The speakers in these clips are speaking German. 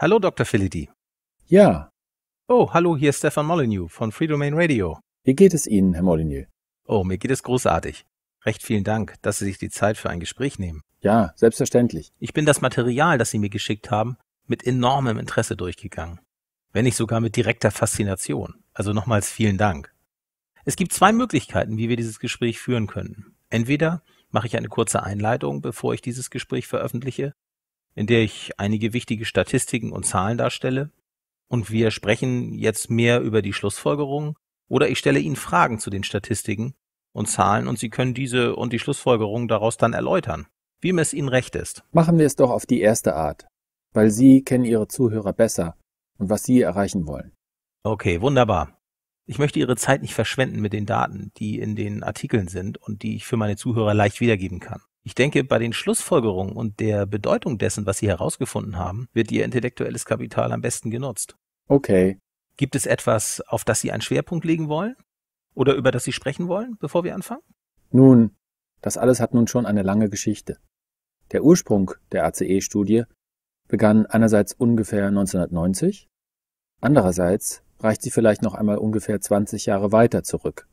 Hallo, Dr. Philidi. Ja. Oh, hallo, hier ist Stefan Molyneux von Free Domain Radio. Wie geht es Ihnen, Herr Molyneux? Oh, mir geht es großartig. Recht vielen Dank, dass Sie sich die Zeit für ein Gespräch nehmen. Ja, selbstverständlich. Ich bin das Material, das Sie mir geschickt haben, mit enormem Interesse durchgegangen. Wenn nicht sogar mit direkter Faszination. Also nochmals vielen Dank. Es gibt zwei Möglichkeiten, wie wir dieses Gespräch führen können. Entweder mache ich eine kurze Einleitung, bevor ich dieses Gespräch veröffentliche, in der ich einige wichtige Statistiken und Zahlen darstelle. Und wir sprechen jetzt mehr über die Schlussfolgerungen oder ich stelle Ihnen Fragen zu den Statistiken und Zahlen und Sie können diese und die Schlussfolgerungen daraus dann erläutern, wie es Ihnen recht ist. Machen wir es doch auf die erste Art, weil Sie kennen Ihre Zuhörer besser und was Sie erreichen wollen. Okay, wunderbar. Ich möchte Ihre Zeit nicht verschwenden mit den Daten, die in den Artikeln sind und die ich für meine Zuhörer leicht wiedergeben kann. Ich denke, bei den Schlussfolgerungen und der Bedeutung dessen, was Sie herausgefunden haben, wird Ihr intellektuelles Kapital am besten genutzt. Okay. Gibt es etwas, auf das Sie einen Schwerpunkt legen wollen? Oder über das Sie sprechen wollen, bevor wir anfangen? Nun, das alles hat nun schon eine lange Geschichte. Der Ursprung der ACE-Studie begann einerseits ungefähr 1990, andererseits reicht sie vielleicht noch einmal ungefähr 20 Jahre weiter zurück.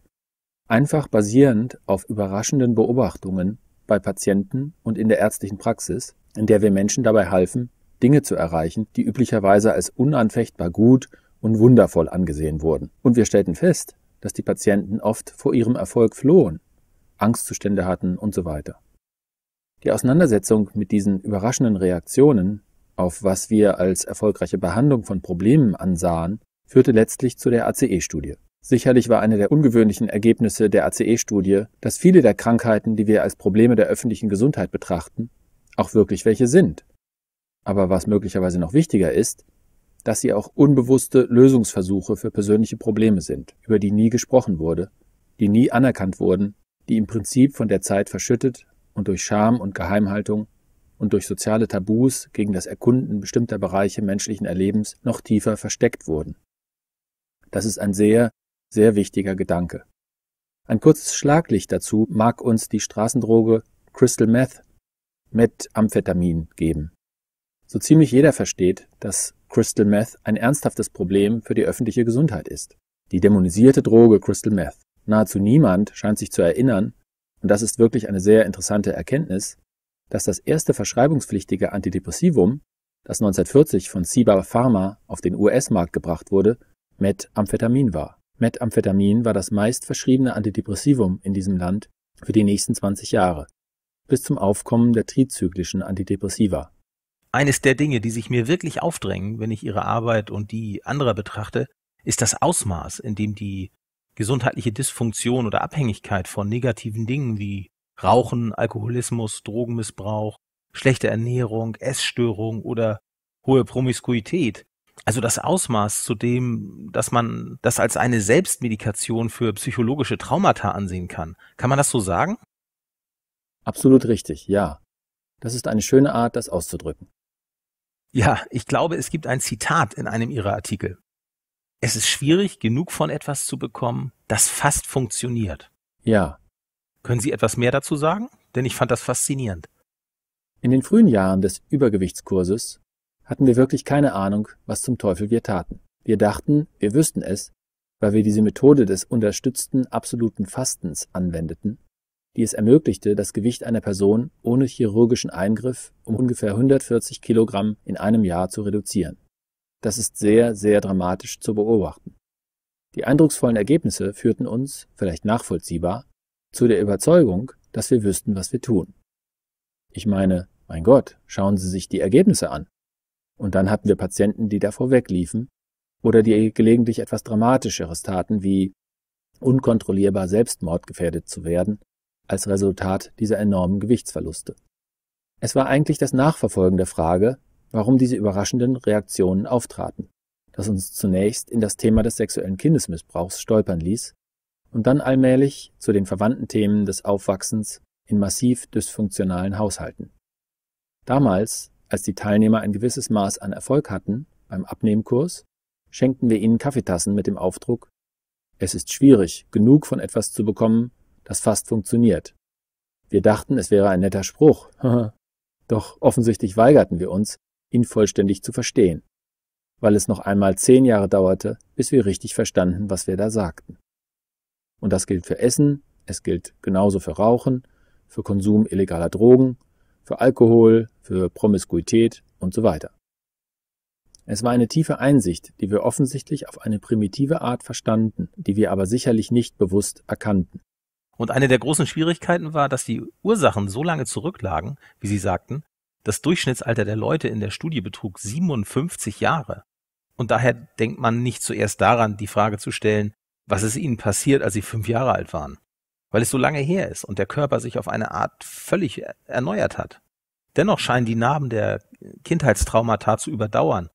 Einfach basierend auf überraschenden Beobachtungen bei Patienten und in der ärztlichen Praxis, in der wir Menschen dabei halfen, Dinge zu erreichen, die üblicherweise als unanfechtbar gut und wundervoll angesehen wurden. Und wir stellten fest, dass die Patienten oft vor ihrem Erfolg flohen, Angstzustände hatten und so weiter. Die Auseinandersetzung mit diesen überraschenden Reaktionen auf was wir als erfolgreiche Behandlung von Problemen ansahen, führte letztlich zu der ACE-Studie. Sicherlich war eine der ungewöhnlichen Ergebnisse der ACE-Studie, dass viele der Krankheiten, die wir als Probleme der öffentlichen Gesundheit betrachten, auch wirklich welche sind. Aber was möglicherweise noch wichtiger ist, dass sie auch unbewusste Lösungsversuche für persönliche Probleme sind, über die nie gesprochen wurde, die nie anerkannt wurden, die im Prinzip von der Zeit verschüttet und durch Scham und Geheimhaltung und durch soziale Tabus gegen das Erkunden bestimmter Bereiche menschlichen Erlebens noch tiefer versteckt wurden. Das ist ein sehr sehr wichtiger Gedanke. Ein kurzes Schlaglicht dazu mag uns die Straßendroge Crystal Meth mit Amphetamin geben. So ziemlich jeder versteht, dass Crystal Meth ein ernsthaftes Problem für die öffentliche Gesundheit ist. Die dämonisierte Droge Crystal Meth. Nahezu niemand scheint sich zu erinnern, und das ist wirklich eine sehr interessante Erkenntnis, dass das erste verschreibungspflichtige Antidepressivum, das 1940 von Ciba Pharma auf den US-Markt gebracht wurde, Methamphetamin war. Methamphetamin war das meist verschriebene Antidepressivum in diesem Land für die nächsten 20 Jahre, bis zum Aufkommen der trizyklischen Antidepressiva. Eines der Dinge, die sich mir wirklich aufdrängen, wenn ich Ihre Arbeit und die anderer betrachte, ist das Ausmaß, in dem die gesundheitliche Dysfunktion oder Abhängigkeit von negativen Dingen wie Rauchen, Alkoholismus, Drogenmissbrauch, schlechte Ernährung, Essstörung oder hohe Promiskuität also das Ausmaß zu dem, dass man das als eine Selbstmedikation für psychologische Traumata ansehen kann. Kann man das so sagen? Absolut richtig, ja. Das ist eine schöne Art, das auszudrücken. Ja, ich glaube, es gibt ein Zitat in einem Ihrer Artikel. Es ist schwierig, genug von etwas zu bekommen, das fast funktioniert. Ja. Können Sie etwas mehr dazu sagen? Denn ich fand das faszinierend. In den frühen Jahren des Übergewichtskurses hatten wir wirklich keine Ahnung, was zum Teufel wir taten. Wir dachten, wir wüssten es, weil wir diese Methode des unterstützten absoluten Fastens anwendeten, die es ermöglichte, das Gewicht einer Person ohne chirurgischen Eingriff um ungefähr 140 Kilogramm in einem Jahr zu reduzieren. Das ist sehr, sehr dramatisch zu beobachten. Die eindrucksvollen Ergebnisse führten uns, vielleicht nachvollziehbar, zu der Überzeugung, dass wir wüssten, was wir tun. Ich meine, mein Gott, schauen Sie sich die Ergebnisse an. Und dann hatten wir Patienten, die davor wegliefen oder die gelegentlich etwas Dramatischeres taten, wie unkontrollierbar selbstmordgefährdet zu werden, als Resultat dieser enormen Gewichtsverluste. Es war eigentlich das Nachverfolgen der Frage, warum diese überraschenden Reaktionen auftraten, das uns zunächst in das Thema des sexuellen Kindesmissbrauchs stolpern ließ und dann allmählich zu den verwandten Themen des Aufwachsens in massiv dysfunktionalen Haushalten. Damals als die Teilnehmer ein gewisses Maß an Erfolg hatten beim Abnehmkurs, schenkten wir ihnen Kaffeetassen mit dem Aufdruck Es ist schwierig, genug von etwas zu bekommen, das fast funktioniert. Wir dachten, es wäre ein netter Spruch, doch offensichtlich weigerten wir uns, ihn vollständig zu verstehen, weil es noch einmal zehn Jahre dauerte, bis wir richtig verstanden, was wir da sagten. Und das gilt für Essen, es gilt genauso für Rauchen, für Konsum illegaler Drogen für Alkohol, für Promiskuität und so weiter. Es war eine tiefe Einsicht, die wir offensichtlich auf eine primitive Art verstanden, die wir aber sicherlich nicht bewusst erkannten. Und eine der großen Schwierigkeiten war, dass die Ursachen so lange zurücklagen, wie Sie sagten, das Durchschnittsalter der Leute in der Studie betrug 57 Jahre. Und daher denkt man nicht zuerst daran, die Frage zu stellen, was ist ihnen passiert, als sie fünf Jahre alt waren weil es so lange her ist und der Körper sich auf eine Art völlig erneuert hat. Dennoch scheinen die Narben der Kindheitstraumata zu überdauern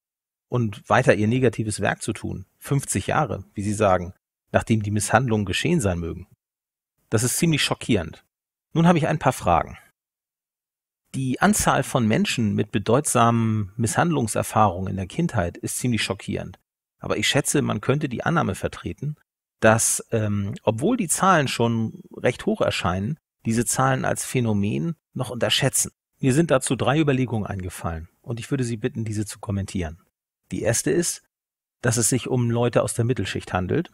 und weiter ihr negatives Werk zu tun. 50 Jahre, wie Sie sagen, nachdem die Misshandlungen geschehen sein mögen. Das ist ziemlich schockierend. Nun habe ich ein paar Fragen. Die Anzahl von Menschen mit bedeutsamen Misshandlungserfahrungen in der Kindheit ist ziemlich schockierend. Aber ich schätze, man könnte die Annahme vertreten, dass ähm, obwohl die Zahlen schon recht hoch erscheinen, diese Zahlen als Phänomen noch unterschätzen. Mir sind dazu drei Überlegungen eingefallen und ich würde Sie bitten, diese zu kommentieren. Die erste ist, dass es sich um Leute aus der Mittelschicht handelt,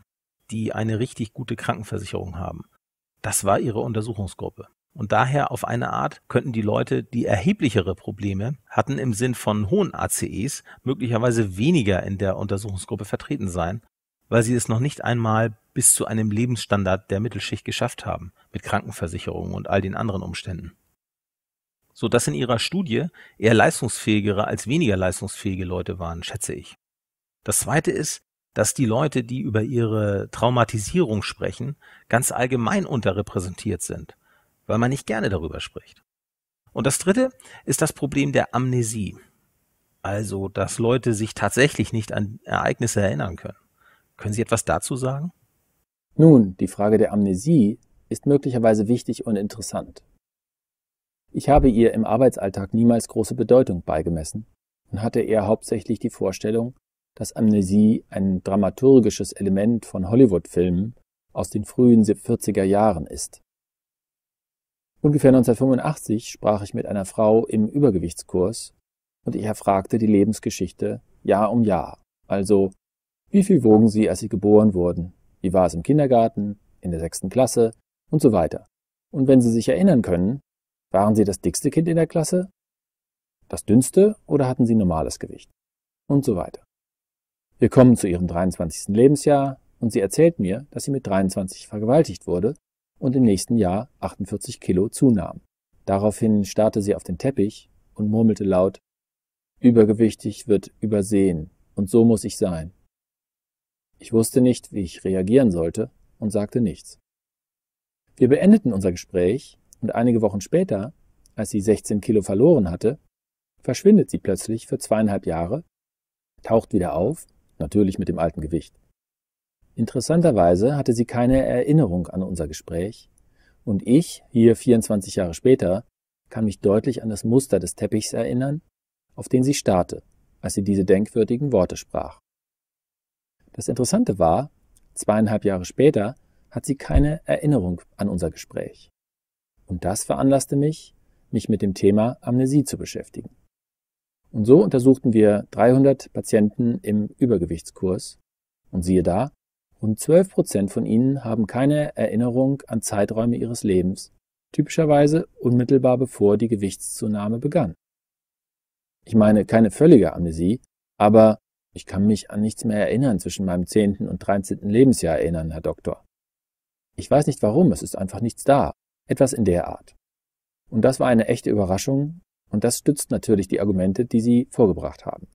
die eine richtig gute Krankenversicherung haben. Das war ihre Untersuchungsgruppe. Und daher auf eine Art könnten die Leute, die erheblichere Probleme hatten im Sinn von hohen ACEs, möglicherweise weniger in der Untersuchungsgruppe vertreten sein weil sie es noch nicht einmal bis zu einem Lebensstandard der Mittelschicht geschafft haben, mit Krankenversicherungen und all den anderen Umständen. So dass in ihrer Studie eher leistungsfähigere als weniger leistungsfähige Leute waren, schätze ich. Das zweite ist, dass die Leute, die über ihre Traumatisierung sprechen, ganz allgemein unterrepräsentiert sind, weil man nicht gerne darüber spricht. Und das dritte ist das Problem der Amnesie. Also, dass Leute sich tatsächlich nicht an Ereignisse erinnern können. Können Sie etwas dazu sagen? Nun, die Frage der Amnesie ist möglicherweise wichtig und interessant. Ich habe ihr im Arbeitsalltag niemals große Bedeutung beigemessen und hatte eher hauptsächlich die Vorstellung, dass Amnesie ein dramaturgisches Element von Hollywood-Filmen aus den frühen 40er Jahren ist. Ungefähr 1985 sprach ich mit einer Frau im Übergewichtskurs und ich erfragte die Lebensgeschichte Jahr um Jahr, also wie viel wogen sie, als sie geboren wurden? Wie war es im Kindergarten, in der sechsten Klasse und so weiter? Und wenn sie sich erinnern können, waren sie das dickste Kind in der Klasse, das dünnste oder hatten sie normales Gewicht? Und so weiter. Wir kommen zu ihrem 23. Lebensjahr und sie erzählt mir, dass sie mit 23 vergewaltigt wurde und im nächsten Jahr 48 Kilo zunahm. Daraufhin starrte sie auf den Teppich und murmelte laut, übergewichtig wird übersehen und so muss ich sein. Ich wusste nicht, wie ich reagieren sollte und sagte nichts. Wir beendeten unser Gespräch und einige Wochen später, als sie 16 Kilo verloren hatte, verschwindet sie plötzlich für zweieinhalb Jahre, taucht wieder auf, natürlich mit dem alten Gewicht. Interessanterweise hatte sie keine Erinnerung an unser Gespräch und ich, hier 24 Jahre später, kann mich deutlich an das Muster des Teppichs erinnern, auf den sie starrte, als sie diese denkwürdigen Worte sprach. Das Interessante war, zweieinhalb Jahre später hat sie keine Erinnerung an unser Gespräch. Und das veranlasste mich, mich mit dem Thema Amnesie zu beschäftigen. Und so untersuchten wir 300 Patienten im Übergewichtskurs. Und siehe da, rund 12 Prozent von ihnen haben keine Erinnerung an Zeiträume ihres Lebens, typischerweise unmittelbar bevor die Gewichtszunahme begann. Ich meine keine völlige Amnesie, aber ich kann mich an nichts mehr erinnern zwischen meinem zehnten und dreizehnten Lebensjahr erinnern, Herr Doktor. Ich weiß nicht warum, es ist einfach nichts da. Etwas in der Art. Und das war eine echte Überraschung, und das stützt natürlich die Argumente, die Sie vorgebracht haben.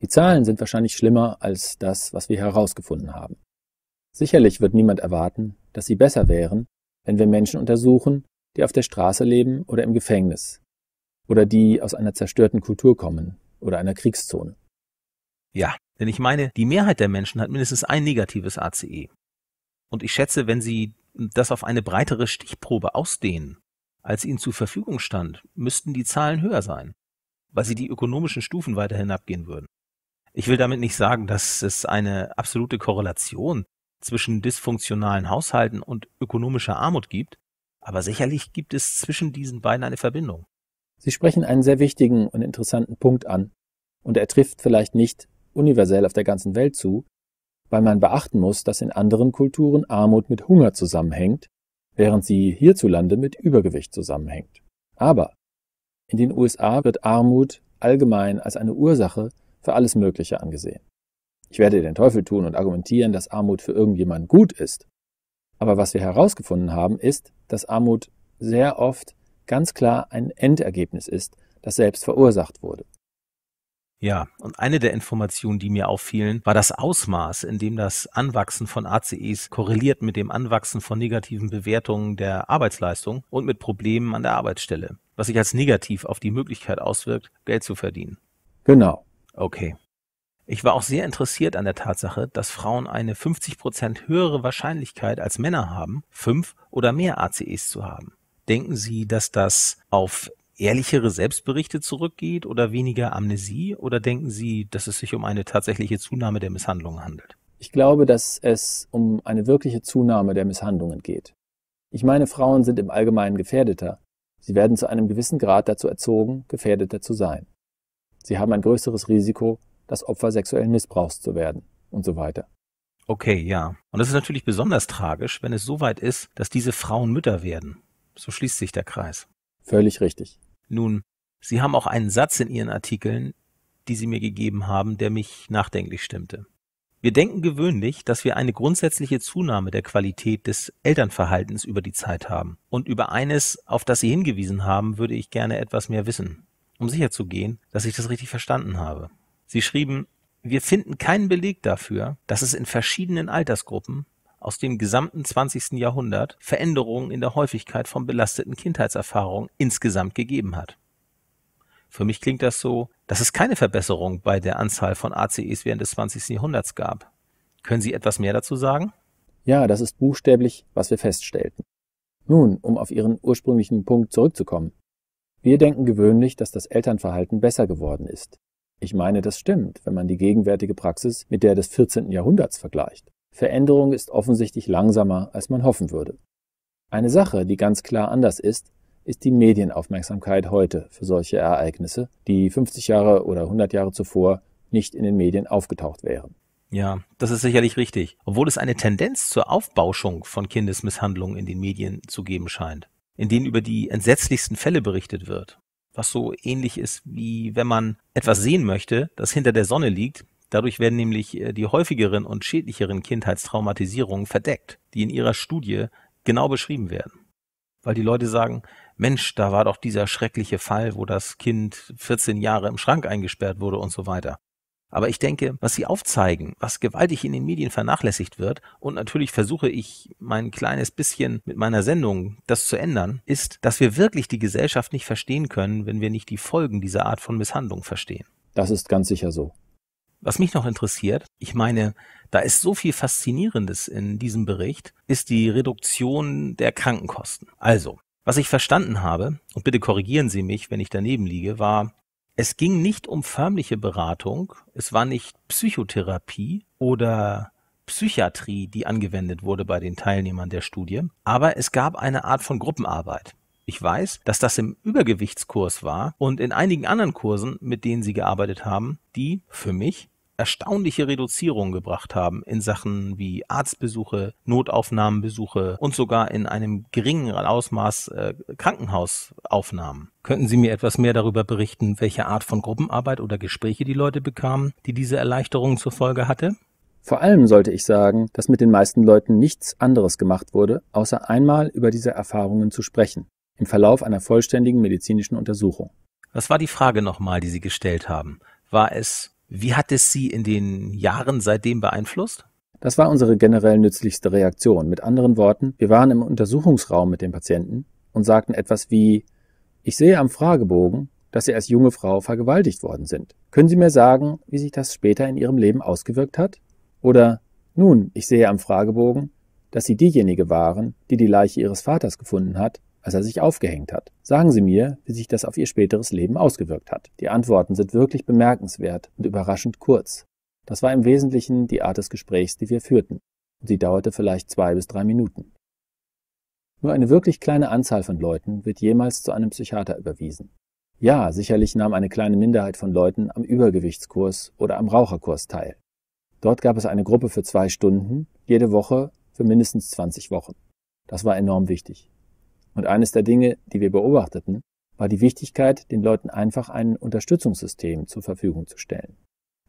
Die Zahlen sind wahrscheinlich schlimmer als das, was wir herausgefunden haben. Sicherlich wird niemand erwarten, dass sie besser wären, wenn wir Menschen untersuchen, die auf der Straße leben oder im Gefängnis, oder die aus einer zerstörten Kultur kommen oder einer Kriegszone. Ja, denn ich meine, die Mehrheit der Menschen hat mindestens ein negatives ACE. Und ich schätze, wenn Sie das auf eine breitere Stichprobe ausdehnen, als Ihnen zur Verfügung stand, müssten die Zahlen höher sein, weil Sie die ökonomischen Stufen weiter hinabgehen würden. Ich will damit nicht sagen, dass es eine absolute Korrelation zwischen dysfunktionalen Haushalten und ökonomischer Armut gibt, aber sicherlich gibt es zwischen diesen beiden eine Verbindung. Sie sprechen einen sehr wichtigen und interessanten Punkt an, und er trifft vielleicht nicht universell auf der ganzen Welt zu, weil man beachten muss, dass in anderen Kulturen Armut mit Hunger zusammenhängt, während sie hierzulande mit Übergewicht zusammenhängt. Aber in den USA wird Armut allgemein als eine Ursache für alles Mögliche angesehen. Ich werde den Teufel tun und argumentieren, dass Armut für irgendjemand gut ist. Aber was wir herausgefunden haben, ist, dass Armut sehr oft ganz klar ein Endergebnis ist, das selbst verursacht wurde. Ja, und eine der Informationen, die mir auffielen, war das Ausmaß, in dem das Anwachsen von ACEs korreliert mit dem Anwachsen von negativen Bewertungen der Arbeitsleistung und mit Problemen an der Arbeitsstelle, was sich als negativ auf die Möglichkeit auswirkt, Geld zu verdienen. Genau. Okay. Ich war auch sehr interessiert an der Tatsache, dass Frauen eine 50 höhere Wahrscheinlichkeit als Männer haben, fünf oder mehr ACEs zu haben. Denken Sie, dass das auf ehrlichere Selbstberichte zurückgeht oder weniger Amnesie? Oder denken Sie, dass es sich um eine tatsächliche Zunahme der Misshandlungen handelt? Ich glaube, dass es um eine wirkliche Zunahme der Misshandlungen geht. Ich meine, Frauen sind im Allgemeinen gefährdeter. Sie werden zu einem gewissen Grad dazu erzogen, gefährdeter zu sein. Sie haben ein größeres Risiko, das Opfer sexuellen Missbrauchs zu werden und so weiter. Okay, ja. Und das ist natürlich besonders tragisch, wenn es so weit ist, dass diese Frauen Mütter werden. So schließt sich der Kreis. Völlig richtig. Nun, Sie haben auch einen Satz in Ihren Artikeln, die Sie mir gegeben haben, der mich nachdenklich stimmte. Wir denken gewöhnlich, dass wir eine grundsätzliche Zunahme der Qualität des Elternverhaltens über die Zeit haben. Und über eines, auf das Sie hingewiesen haben, würde ich gerne etwas mehr wissen, um sicherzugehen, dass ich das richtig verstanden habe. Sie schrieben, wir finden keinen Beleg dafür, dass es in verschiedenen Altersgruppen aus dem gesamten 20. Jahrhundert Veränderungen in der Häufigkeit von belasteten Kindheitserfahrungen insgesamt gegeben hat. Für mich klingt das so, dass es keine Verbesserung bei der Anzahl von ACEs während des 20. Jahrhunderts gab. Können Sie etwas mehr dazu sagen? Ja, das ist buchstäblich, was wir feststellten. Nun, um auf Ihren ursprünglichen Punkt zurückzukommen. Wir denken gewöhnlich, dass das Elternverhalten besser geworden ist. Ich meine, das stimmt, wenn man die gegenwärtige Praxis mit der des 14. Jahrhunderts vergleicht. Veränderung ist offensichtlich langsamer, als man hoffen würde. Eine Sache, die ganz klar anders ist, ist die Medienaufmerksamkeit heute für solche Ereignisse, die 50 Jahre oder 100 Jahre zuvor nicht in den Medien aufgetaucht wären. Ja, das ist sicherlich richtig, obwohl es eine Tendenz zur Aufbauschung von Kindesmisshandlungen in den Medien zu geben scheint, in denen über die entsetzlichsten Fälle berichtet wird, was so ähnlich ist wie wenn man etwas sehen möchte, das hinter der Sonne liegt, Dadurch werden nämlich äh, die häufigeren und schädlicheren Kindheitstraumatisierungen verdeckt, die in ihrer Studie genau beschrieben werden. Weil die Leute sagen, Mensch, da war doch dieser schreckliche Fall, wo das Kind 14 Jahre im Schrank eingesperrt wurde und so weiter. Aber ich denke, was sie aufzeigen, was gewaltig in den Medien vernachlässigt wird, und natürlich versuche ich mein kleines bisschen mit meiner Sendung das zu ändern, ist, dass wir wirklich die Gesellschaft nicht verstehen können, wenn wir nicht die Folgen dieser Art von Misshandlung verstehen. Das ist ganz sicher so. Was mich noch interessiert, ich meine, da ist so viel Faszinierendes in diesem Bericht, ist die Reduktion der Krankenkosten. Also, was ich verstanden habe, und bitte korrigieren Sie mich, wenn ich daneben liege, war, es ging nicht um förmliche Beratung, es war nicht Psychotherapie oder Psychiatrie, die angewendet wurde bei den Teilnehmern der Studie, aber es gab eine Art von Gruppenarbeit. Ich weiß, dass das im Übergewichtskurs war und in einigen anderen Kursen, mit denen sie gearbeitet haben, die für mich erstaunliche Reduzierungen gebracht haben in Sachen wie Arztbesuche, Notaufnahmenbesuche und sogar in einem geringen Ausmaß äh, Krankenhausaufnahmen. Könnten Sie mir etwas mehr darüber berichten, welche Art von Gruppenarbeit oder Gespräche die Leute bekamen, die diese Erleichterung zur Folge hatte? Vor allem sollte ich sagen, dass mit den meisten Leuten nichts anderes gemacht wurde, außer einmal über diese Erfahrungen zu sprechen, im Verlauf einer vollständigen medizinischen Untersuchung. Was war die Frage nochmal, die Sie gestellt haben? War es wie hat es Sie in den Jahren seitdem beeinflusst? Das war unsere generell nützlichste Reaktion. Mit anderen Worten, wir waren im Untersuchungsraum mit den Patienten und sagten etwas wie, ich sehe am Fragebogen, dass Sie als junge Frau vergewaltigt worden sind. Können Sie mir sagen, wie sich das später in Ihrem Leben ausgewirkt hat? Oder, nun, ich sehe am Fragebogen, dass Sie diejenige waren, die die Leiche Ihres Vaters gefunden hat als er sich aufgehängt hat. Sagen Sie mir, wie sich das auf Ihr späteres Leben ausgewirkt hat. Die Antworten sind wirklich bemerkenswert und überraschend kurz. Das war im Wesentlichen die Art des Gesprächs, die wir führten, und sie dauerte vielleicht zwei bis drei Minuten. Nur eine wirklich kleine Anzahl von Leuten wird jemals zu einem Psychiater überwiesen. Ja, sicherlich nahm eine kleine Minderheit von Leuten am Übergewichtskurs oder am Raucherkurs teil. Dort gab es eine Gruppe für zwei Stunden, jede Woche für mindestens 20 Wochen. Das war enorm wichtig. Und eines der Dinge, die wir beobachteten, war die Wichtigkeit, den Leuten einfach ein Unterstützungssystem zur Verfügung zu stellen.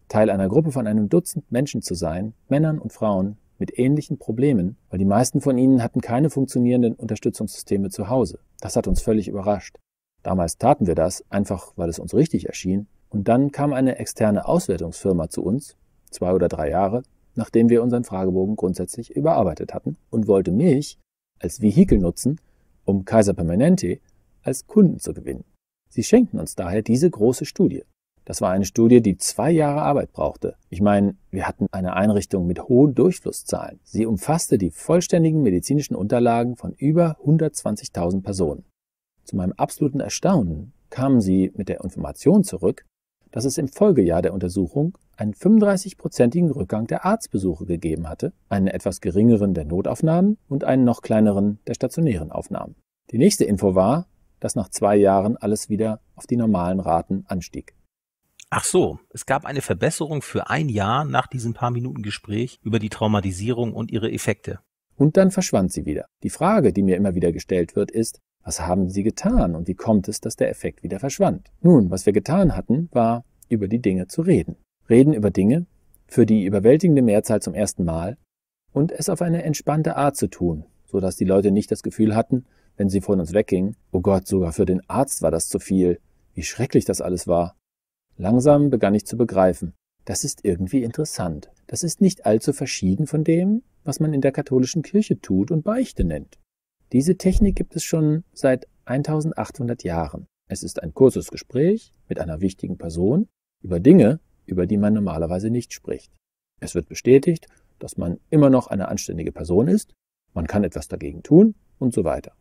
Teil einer Gruppe von einem Dutzend Menschen zu sein, Männern und Frauen, mit ähnlichen Problemen, weil die meisten von ihnen hatten keine funktionierenden Unterstützungssysteme zu Hause. Das hat uns völlig überrascht. Damals taten wir das, einfach weil es uns richtig erschien, und dann kam eine externe Auswertungsfirma zu uns, zwei oder drei Jahre, nachdem wir unseren Fragebogen grundsätzlich überarbeitet hatten, und wollte mich als Vehikel nutzen, um Kaiser Permanente als Kunden zu gewinnen. Sie schenkten uns daher diese große Studie. Das war eine Studie, die zwei Jahre Arbeit brauchte. Ich meine, wir hatten eine Einrichtung mit hohen Durchflusszahlen. Sie umfasste die vollständigen medizinischen Unterlagen von über 120.000 Personen. Zu meinem absoluten Erstaunen kamen sie mit der Information zurück, dass es im Folgejahr der Untersuchung einen 35-prozentigen Rückgang der Arztbesuche gegeben hatte, einen etwas geringeren der Notaufnahmen und einen noch kleineren der stationären Aufnahmen. Die nächste Info war, dass nach zwei Jahren alles wieder auf die normalen Raten anstieg. Ach so, es gab eine Verbesserung für ein Jahr nach diesem paar Minuten Gespräch über die Traumatisierung und ihre Effekte. Und dann verschwand sie wieder. Die Frage, die mir immer wieder gestellt wird, ist, was haben Sie getan und wie kommt es, dass der Effekt wieder verschwand? Nun, was wir getan hatten, war, über die Dinge zu reden reden über Dinge, für die überwältigende Mehrzahl zum ersten Mal, und es auf eine entspannte Art zu tun, so dass die Leute nicht das Gefühl hatten, wenn sie von uns weggingen, oh Gott, sogar für den Arzt war das zu viel, wie schrecklich das alles war. Langsam begann ich zu begreifen, das ist irgendwie interessant. Das ist nicht allzu verschieden von dem, was man in der katholischen Kirche tut und Beichte nennt. Diese Technik gibt es schon seit 1800 Jahren. Es ist ein kurzes Gespräch mit einer wichtigen Person über Dinge, über die man normalerweise nicht spricht. Es wird bestätigt, dass man immer noch eine anständige Person ist, man kann etwas dagegen tun und so weiter.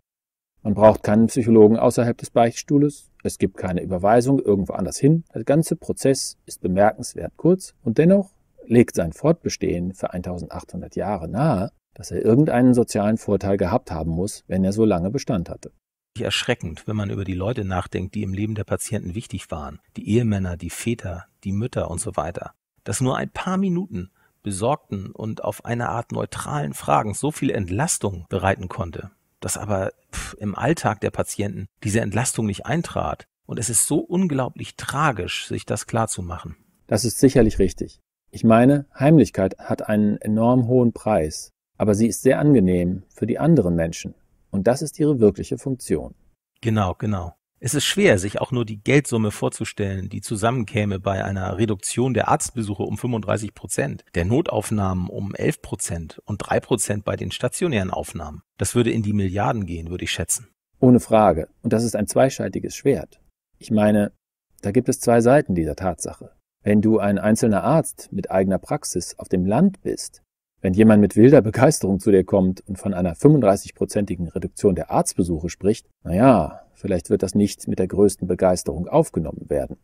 Man braucht keinen Psychologen außerhalb des Beichtstuhles, es gibt keine Überweisung irgendwo anders hin, der ganze Prozess ist bemerkenswert kurz und dennoch legt sein Fortbestehen für 1800 Jahre nahe, dass er irgendeinen sozialen Vorteil gehabt haben muss, wenn er so lange Bestand hatte erschreckend, wenn man über die Leute nachdenkt, die im Leben der Patienten wichtig waren. Die Ehemänner, die Väter, die Mütter und so weiter. Dass nur ein paar Minuten besorgten und auf eine Art neutralen Fragen so viel Entlastung bereiten konnte, dass aber pff, im Alltag der Patienten diese Entlastung nicht eintrat. Und es ist so unglaublich tragisch, sich das klarzumachen. Das ist sicherlich richtig. Ich meine, Heimlichkeit hat einen enorm hohen Preis, aber sie ist sehr angenehm für die anderen Menschen. Und das ist ihre wirkliche Funktion. Genau, genau. Es ist schwer, sich auch nur die Geldsumme vorzustellen, die zusammenkäme bei einer Reduktion der Arztbesuche um 35 Prozent, der Notaufnahmen um 11 Prozent und 3 Prozent bei den stationären Aufnahmen. Das würde in die Milliarden gehen, würde ich schätzen. Ohne Frage. Und das ist ein zweischaltiges Schwert. Ich meine, da gibt es zwei Seiten dieser Tatsache. Wenn du ein einzelner Arzt mit eigener Praxis auf dem Land bist, wenn jemand mit wilder Begeisterung zu dir kommt und von einer 35-prozentigen Reduktion der Arztbesuche spricht, naja, vielleicht wird das nicht mit der größten Begeisterung aufgenommen werden.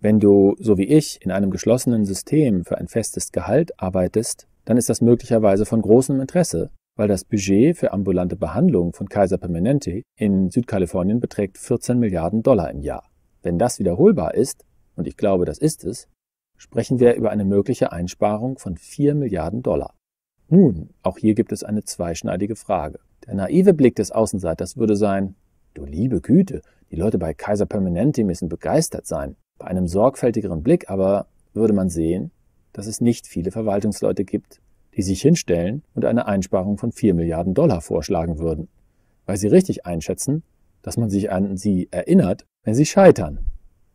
Wenn du, so wie ich, in einem geschlossenen System für ein festes Gehalt arbeitest, dann ist das möglicherweise von großem Interesse, weil das Budget für ambulante Behandlung von Kaiser Permanente in Südkalifornien beträgt 14 Milliarden Dollar im Jahr. Wenn das wiederholbar ist, und ich glaube, das ist es, sprechen wir über eine mögliche Einsparung von 4 Milliarden Dollar. Nun, auch hier gibt es eine zweischneidige Frage. Der naive Blick des Außenseiters würde sein, du liebe Güte, die Leute bei Kaiser Permanente müssen begeistert sein. Bei einem sorgfältigeren Blick aber würde man sehen, dass es nicht viele Verwaltungsleute gibt, die sich hinstellen und eine Einsparung von 4 Milliarden Dollar vorschlagen würden, weil sie richtig einschätzen, dass man sich an sie erinnert, wenn sie scheitern.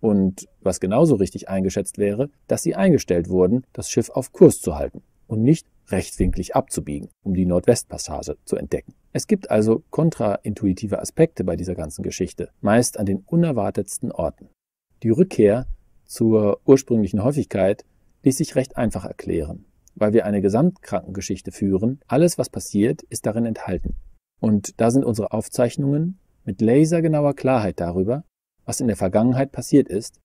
Und was genauso richtig eingeschätzt wäre, dass sie eingestellt wurden, das Schiff auf Kurs zu halten und nicht rechtwinklig abzubiegen, um die Nordwestpassage zu entdecken. Es gibt also kontraintuitive Aspekte bei dieser ganzen Geschichte, meist an den unerwartetsten Orten. Die Rückkehr zur ursprünglichen Häufigkeit ließ sich recht einfach erklären, weil wir eine Gesamtkrankengeschichte führen, alles was passiert, ist darin enthalten. Und da sind unsere Aufzeichnungen mit lasergenauer Klarheit darüber, was in der Vergangenheit passiert ist,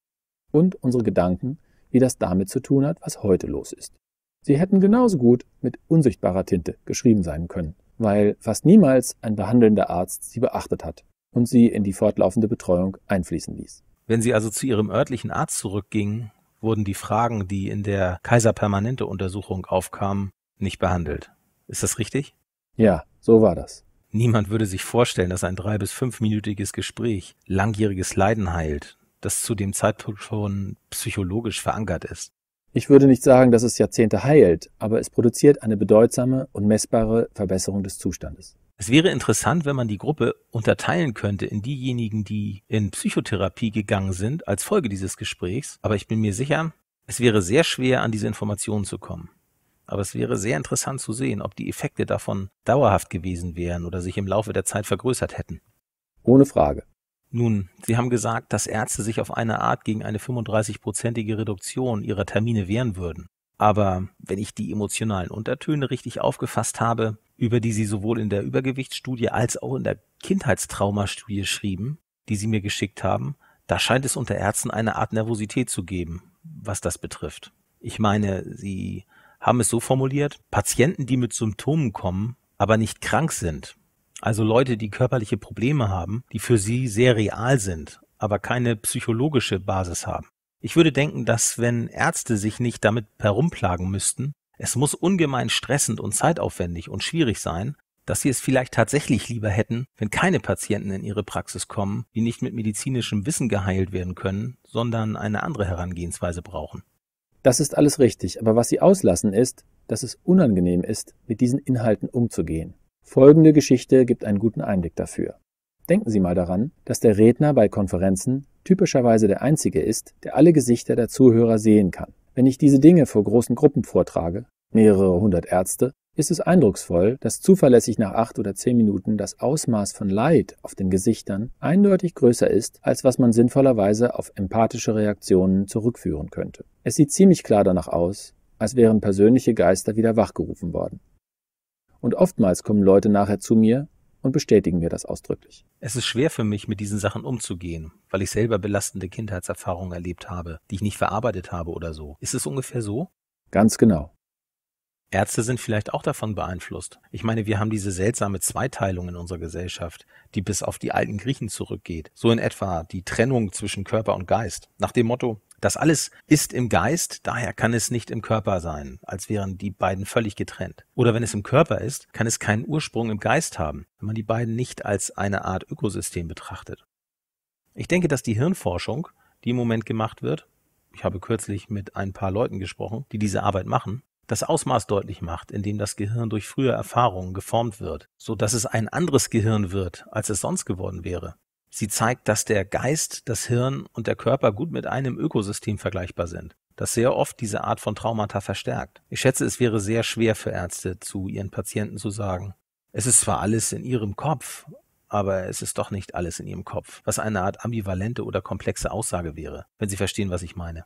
und unsere Gedanken, wie das damit zu tun hat, was heute los ist. Sie hätten genauso gut mit unsichtbarer Tinte geschrieben sein können, weil fast niemals ein behandelnder Arzt sie beachtet hat und sie in die fortlaufende Betreuung einfließen ließ. Wenn sie also zu ihrem örtlichen Arzt zurückgingen, wurden die Fragen, die in der Kaiserpermanente Untersuchung aufkamen, nicht behandelt. Ist das richtig? Ja, so war das. Niemand würde sich vorstellen, dass ein drei- bis fünfminütiges Gespräch langjähriges Leiden heilt, das zu dem Zeitpunkt schon psychologisch verankert ist. Ich würde nicht sagen, dass es Jahrzehnte heilt, aber es produziert eine bedeutsame und messbare Verbesserung des Zustandes. Es wäre interessant, wenn man die Gruppe unterteilen könnte in diejenigen, die in Psychotherapie gegangen sind als Folge dieses Gesprächs, aber ich bin mir sicher, es wäre sehr schwer, an diese Informationen zu kommen. Aber es wäre sehr interessant zu sehen, ob die Effekte davon dauerhaft gewesen wären oder sich im Laufe der Zeit vergrößert hätten. Ohne Frage. Nun, Sie haben gesagt, dass Ärzte sich auf eine Art gegen eine 35-prozentige Reduktion ihrer Termine wehren würden. Aber wenn ich die emotionalen Untertöne richtig aufgefasst habe, über die Sie sowohl in der Übergewichtsstudie als auch in der Kindheitstraumastudie schrieben, die Sie mir geschickt haben, da scheint es unter Ärzten eine Art Nervosität zu geben, was das betrifft. Ich meine, Sie haben es so formuliert, Patienten, die mit Symptomen kommen, aber nicht krank sind, also Leute, die körperliche Probleme haben, die für sie sehr real sind, aber keine psychologische Basis haben. Ich würde denken, dass wenn Ärzte sich nicht damit herumplagen müssten, es muss ungemein stressend und zeitaufwendig und schwierig sein, dass sie es vielleicht tatsächlich lieber hätten, wenn keine Patienten in ihre Praxis kommen, die nicht mit medizinischem Wissen geheilt werden können, sondern eine andere Herangehensweise brauchen. Das ist alles richtig, aber was sie auslassen ist, dass es unangenehm ist, mit diesen Inhalten umzugehen. Folgende Geschichte gibt einen guten Einblick dafür. Denken Sie mal daran, dass der Redner bei Konferenzen typischerweise der Einzige ist, der alle Gesichter der Zuhörer sehen kann. Wenn ich diese Dinge vor großen Gruppen vortrage, mehrere hundert Ärzte, ist es eindrucksvoll, dass zuverlässig nach acht oder zehn Minuten das Ausmaß von Leid auf den Gesichtern eindeutig größer ist, als was man sinnvollerweise auf empathische Reaktionen zurückführen könnte. Es sieht ziemlich klar danach aus, als wären persönliche Geister wieder wachgerufen worden. Und oftmals kommen Leute nachher zu mir und bestätigen mir das ausdrücklich. Es ist schwer für mich, mit diesen Sachen umzugehen, weil ich selber belastende Kindheitserfahrungen erlebt habe, die ich nicht verarbeitet habe oder so. Ist es ungefähr so? Ganz genau. Ärzte sind vielleicht auch davon beeinflusst. Ich meine, wir haben diese seltsame Zweiteilung in unserer Gesellschaft, die bis auf die alten Griechen zurückgeht. So in etwa die Trennung zwischen Körper und Geist. Nach dem Motto, das alles ist im Geist, daher kann es nicht im Körper sein, als wären die beiden völlig getrennt. Oder wenn es im Körper ist, kann es keinen Ursprung im Geist haben, wenn man die beiden nicht als eine Art Ökosystem betrachtet. Ich denke, dass die Hirnforschung, die im Moment gemacht wird, ich habe kürzlich mit ein paar Leuten gesprochen, die diese Arbeit machen, das Ausmaß deutlich macht, in dem das Gehirn durch frühe Erfahrungen geformt wird, so dass es ein anderes Gehirn wird, als es sonst geworden wäre. Sie zeigt, dass der Geist, das Hirn und der Körper gut mit einem Ökosystem vergleichbar sind, das sehr oft diese Art von Traumata verstärkt. Ich schätze, es wäre sehr schwer für Ärzte zu ihren Patienten zu sagen, es ist zwar alles in ihrem Kopf, aber es ist doch nicht alles in ihrem Kopf, was eine Art ambivalente oder komplexe Aussage wäre, wenn Sie verstehen, was ich meine.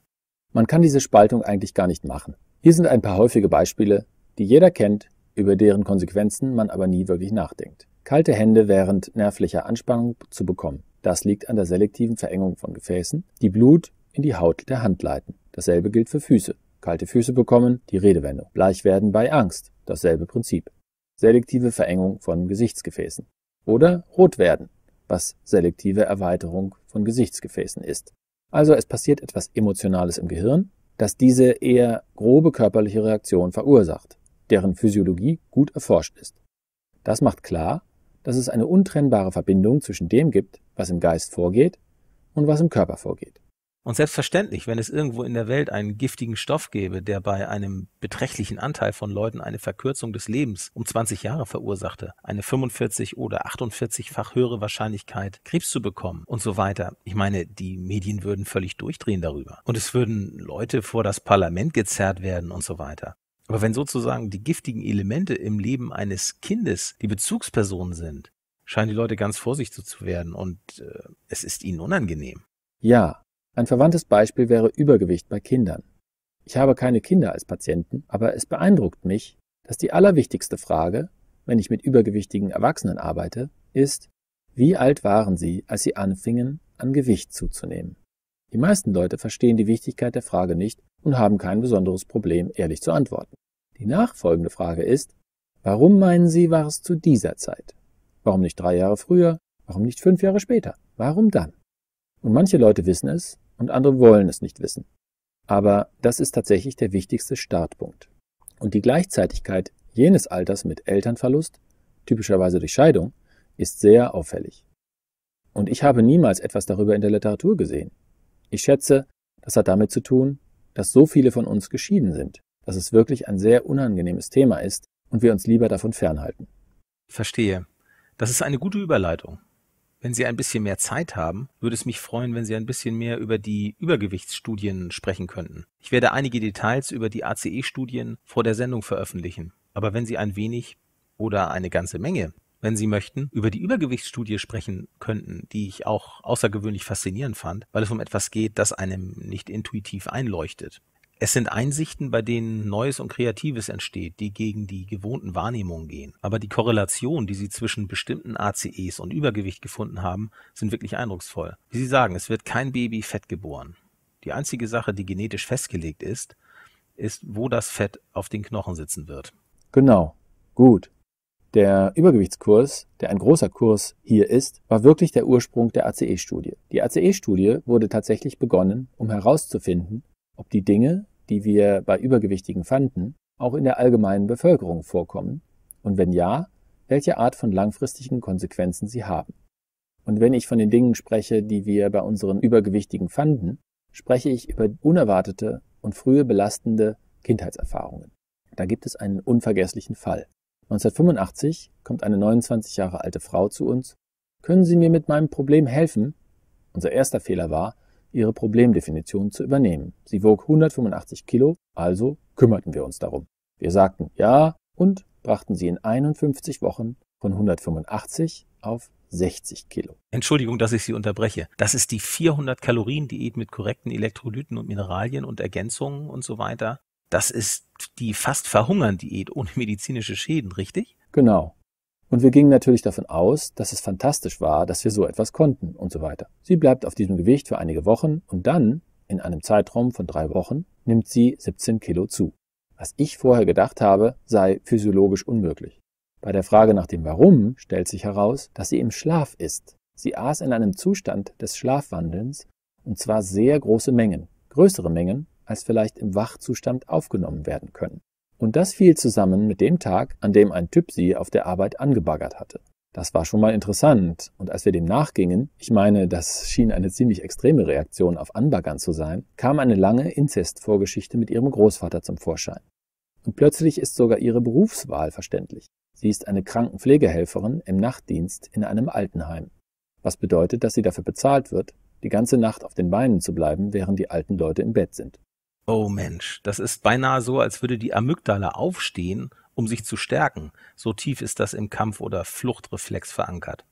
Man kann diese Spaltung eigentlich gar nicht machen. Hier sind ein paar häufige Beispiele, die jeder kennt, über deren Konsequenzen man aber nie wirklich nachdenkt. Kalte Hände während nervlicher Anspannung zu bekommen. Das liegt an der selektiven Verengung von Gefäßen, die Blut in die Haut der Hand leiten. Dasselbe gilt für Füße. Kalte Füße bekommen, die Redewendung. Bleich werden bei Angst, dasselbe Prinzip. Selektive Verengung von Gesichtsgefäßen. Oder rot werden, was selektive Erweiterung von Gesichtsgefäßen ist. Also es passiert etwas Emotionales im Gehirn, das diese eher grobe körperliche Reaktion verursacht, deren Physiologie gut erforscht ist. Das macht klar, dass es eine untrennbare Verbindung zwischen dem gibt, was im Geist vorgeht und was im Körper vorgeht. Und selbstverständlich, wenn es irgendwo in der Welt einen giftigen Stoff gäbe, der bei einem beträchtlichen Anteil von Leuten eine Verkürzung des Lebens um 20 Jahre verursachte, eine 45 oder 48-fach höhere Wahrscheinlichkeit, Krebs zu bekommen und so weiter. Ich meine, die Medien würden völlig durchdrehen darüber. Und es würden Leute vor das Parlament gezerrt werden und so weiter. Aber wenn sozusagen die giftigen Elemente im Leben eines Kindes die Bezugspersonen sind, scheinen die Leute ganz vorsichtig zu werden und äh, es ist ihnen unangenehm. Ja, ein verwandtes Beispiel wäre Übergewicht bei Kindern. Ich habe keine Kinder als Patienten, aber es beeindruckt mich, dass die allerwichtigste Frage, wenn ich mit übergewichtigen Erwachsenen arbeite, ist, wie alt waren sie, als sie anfingen, an Gewicht zuzunehmen? Die meisten Leute verstehen die Wichtigkeit der Frage nicht und haben kein besonderes Problem, ehrlich zu antworten. Die nachfolgende Frage ist, warum meinen Sie, war es zu dieser Zeit? Warum nicht drei Jahre früher? Warum nicht fünf Jahre später? Warum dann? Und manche Leute wissen es und andere wollen es nicht wissen. Aber das ist tatsächlich der wichtigste Startpunkt. Und die Gleichzeitigkeit jenes Alters mit Elternverlust, typischerweise durch Scheidung, ist sehr auffällig. Und ich habe niemals etwas darüber in der Literatur gesehen. Ich schätze, das hat damit zu tun, dass so viele von uns geschieden sind, dass es wirklich ein sehr unangenehmes Thema ist und wir uns lieber davon fernhalten. Verstehe. Das ist eine gute Überleitung. Wenn Sie ein bisschen mehr Zeit haben, würde es mich freuen, wenn Sie ein bisschen mehr über die Übergewichtsstudien sprechen könnten. Ich werde einige Details über die ACE-Studien vor der Sendung veröffentlichen. Aber wenn Sie ein wenig oder eine ganze Menge wenn Sie möchten, über die Übergewichtsstudie sprechen könnten, die ich auch außergewöhnlich faszinierend fand, weil es um etwas geht, das einem nicht intuitiv einleuchtet. Es sind Einsichten, bei denen Neues und Kreatives entsteht, die gegen die gewohnten Wahrnehmungen gehen. Aber die Korrelation, die sie zwischen bestimmten ACEs und Übergewicht gefunden haben, sind wirklich eindrucksvoll. Wie Sie sagen, es wird kein Baby fett geboren. Die einzige Sache, die genetisch festgelegt ist, ist, wo das Fett auf den Knochen sitzen wird. Genau. Gut. Der Übergewichtskurs, der ein großer Kurs hier ist, war wirklich der Ursprung der ACE-Studie. Die ACE-Studie wurde tatsächlich begonnen, um herauszufinden, ob die Dinge, die wir bei Übergewichtigen fanden, auch in der allgemeinen Bevölkerung vorkommen und wenn ja, welche Art von langfristigen Konsequenzen sie haben. Und wenn ich von den Dingen spreche, die wir bei unseren Übergewichtigen fanden, spreche ich über unerwartete und frühe belastende Kindheitserfahrungen. Da gibt es einen unvergesslichen Fall. 1985 kommt eine 29 Jahre alte Frau zu uns. Können Sie mir mit meinem Problem helfen? Unser erster Fehler war, ihre Problemdefinition zu übernehmen. Sie wog 185 Kilo, also kümmerten wir uns darum. Wir sagten ja und brachten sie in 51 Wochen von 185 auf 60 Kilo. Entschuldigung, dass ich Sie unterbreche. Das ist die 400 Kalorien Diät mit korrekten Elektrolyten und Mineralien und Ergänzungen und so weiter. Das ist die fast Verhungern-Diät ohne medizinische Schäden, richtig? Genau. Und wir gingen natürlich davon aus, dass es fantastisch war, dass wir so etwas konnten und so weiter. Sie bleibt auf diesem Gewicht für einige Wochen und dann, in einem Zeitraum von drei Wochen, nimmt sie 17 Kilo zu. Was ich vorher gedacht habe, sei physiologisch unmöglich. Bei der Frage nach dem Warum stellt sich heraus, dass sie im Schlaf ist. Sie aß in einem Zustand des Schlafwandelns und zwar sehr große Mengen, größere Mengen als vielleicht im Wachzustand aufgenommen werden können. Und das fiel zusammen mit dem Tag, an dem ein Typ sie auf der Arbeit angebaggert hatte. Das war schon mal interessant, und als wir dem nachgingen, ich meine, das schien eine ziemlich extreme Reaktion auf Anbaggern zu sein, kam eine lange Inzestvorgeschichte mit ihrem Großvater zum Vorschein. Und plötzlich ist sogar ihre Berufswahl verständlich. Sie ist eine Krankenpflegehelferin im Nachtdienst in einem Altenheim. Was bedeutet, dass sie dafür bezahlt wird, die ganze Nacht auf den Beinen zu bleiben, während die alten Leute im Bett sind. Oh Mensch, das ist beinahe so, als würde die Amygdala aufstehen, um sich zu stärken. So tief ist das im Kampf- oder Fluchtreflex verankert.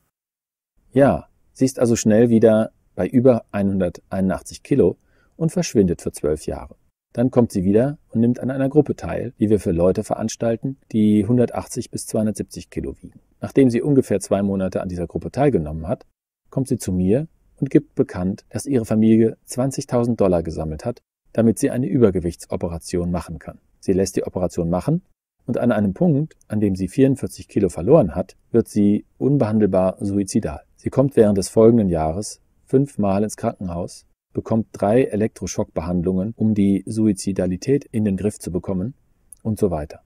Ja, sie ist also schnell wieder bei über 181 Kilo und verschwindet für zwölf Jahre. Dann kommt sie wieder und nimmt an einer Gruppe teil, die wir für Leute veranstalten, die 180 bis 270 Kilo wiegen. Nachdem sie ungefähr zwei Monate an dieser Gruppe teilgenommen hat, kommt sie zu mir und gibt bekannt, dass ihre Familie 20.000 Dollar gesammelt hat, damit sie eine Übergewichtsoperation machen kann. Sie lässt die Operation machen und an einem Punkt, an dem sie 44 Kilo verloren hat, wird sie unbehandelbar suizidal. Sie kommt während des folgenden Jahres fünfmal ins Krankenhaus, bekommt drei Elektroschockbehandlungen, um die Suizidalität in den Griff zu bekommen und so weiter.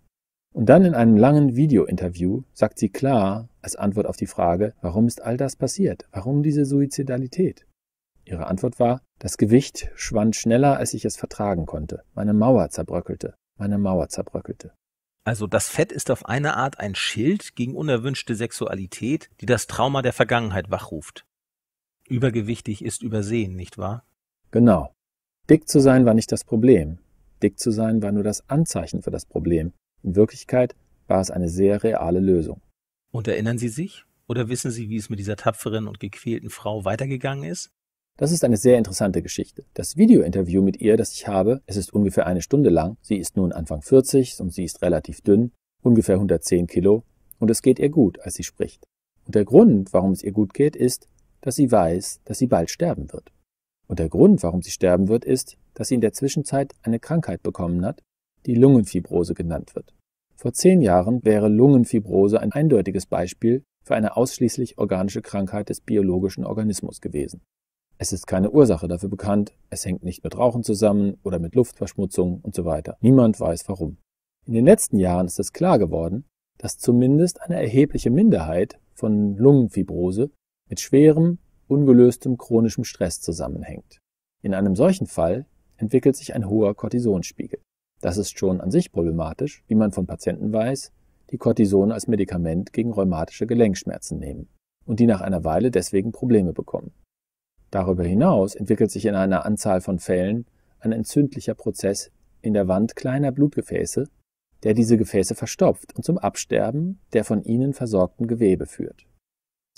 Und dann in einem langen Videointerview sagt sie klar als Antwort auf die Frage, warum ist all das passiert? Warum diese Suizidalität? Ihre Antwort war, das Gewicht schwand schneller, als ich es vertragen konnte. Meine Mauer zerbröckelte. Meine Mauer zerbröckelte. Also das Fett ist auf eine Art ein Schild gegen unerwünschte Sexualität, die das Trauma der Vergangenheit wachruft. Übergewichtig ist übersehen, nicht wahr? Genau. Dick zu sein war nicht das Problem. Dick zu sein war nur das Anzeichen für das Problem. In Wirklichkeit war es eine sehr reale Lösung. Und erinnern Sie sich? Oder wissen Sie, wie es mit dieser tapferen und gequälten Frau weitergegangen ist? Das ist eine sehr interessante Geschichte. Das Videointerview mit ihr, das ich habe, es ist ungefähr eine Stunde lang. Sie ist nun Anfang 40 und sie ist relativ dünn, ungefähr 110 Kilo, und es geht ihr gut, als sie spricht. Und der Grund, warum es ihr gut geht, ist, dass sie weiß, dass sie bald sterben wird. Und der Grund, warum sie sterben wird, ist, dass sie in der Zwischenzeit eine Krankheit bekommen hat, die Lungenfibrose genannt wird. Vor zehn Jahren wäre Lungenfibrose ein eindeutiges Beispiel für eine ausschließlich organische Krankheit des biologischen Organismus gewesen. Es ist keine Ursache dafür bekannt, es hängt nicht mit Rauchen zusammen oder mit Luftverschmutzung und so weiter. Niemand weiß warum. In den letzten Jahren ist es klar geworden, dass zumindest eine erhebliche Minderheit von Lungenfibrose mit schwerem, ungelöstem chronischem Stress zusammenhängt. In einem solchen Fall entwickelt sich ein hoher Cortisonspiegel. Das ist schon an sich problematisch, wie man von Patienten weiß, die Cortison als Medikament gegen rheumatische Gelenkschmerzen nehmen und die nach einer Weile deswegen Probleme bekommen. Darüber hinaus entwickelt sich in einer Anzahl von Fällen ein entzündlicher Prozess in der Wand kleiner Blutgefäße, der diese Gefäße verstopft und zum Absterben der von ihnen versorgten Gewebe führt.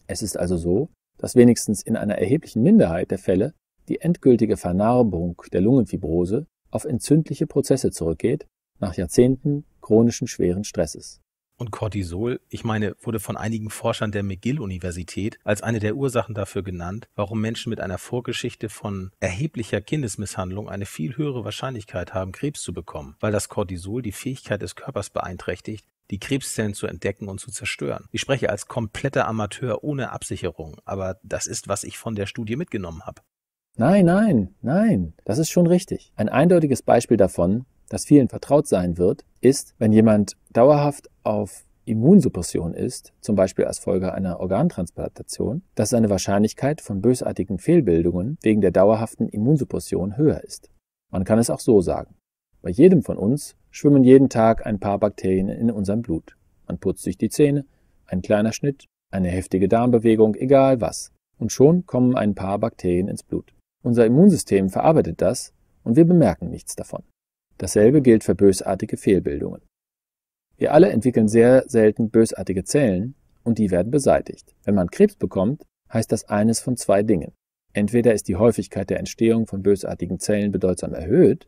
Es ist also so, dass wenigstens in einer erheblichen Minderheit der Fälle die endgültige Vernarbung der Lungenfibrose auf entzündliche Prozesse zurückgeht, nach Jahrzehnten chronischen schweren Stresses und Cortisol, ich meine, wurde von einigen Forschern der McGill-Universität als eine der Ursachen dafür genannt, warum Menschen mit einer Vorgeschichte von erheblicher Kindesmisshandlung eine viel höhere Wahrscheinlichkeit haben, Krebs zu bekommen, weil das Cortisol die Fähigkeit des Körpers beeinträchtigt, die Krebszellen zu entdecken und zu zerstören. Ich spreche als kompletter Amateur ohne Absicherung, aber das ist, was ich von der Studie mitgenommen habe. Nein, nein, nein, das ist schon richtig. Ein eindeutiges Beispiel davon, das vielen vertraut sein wird, ist, wenn jemand dauerhaft auf Immunsuppression ist, zum Beispiel als Folge einer Organtransplantation, dass seine Wahrscheinlichkeit von bösartigen Fehlbildungen wegen der dauerhaften Immunsuppression höher ist. Man kann es auch so sagen. Bei jedem von uns schwimmen jeden Tag ein paar Bakterien in unserem Blut. Man putzt sich die Zähne, ein kleiner Schnitt, eine heftige Darmbewegung, egal was. Und schon kommen ein paar Bakterien ins Blut. Unser Immunsystem verarbeitet das und wir bemerken nichts davon. Dasselbe gilt für bösartige Fehlbildungen. Wir alle entwickeln sehr selten bösartige Zellen und die werden beseitigt. Wenn man Krebs bekommt, heißt das eines von zwei Dingen. Entweder ist die Häufigkeit der Entstehung von bösartigen Zellen bedeutsam erhöht,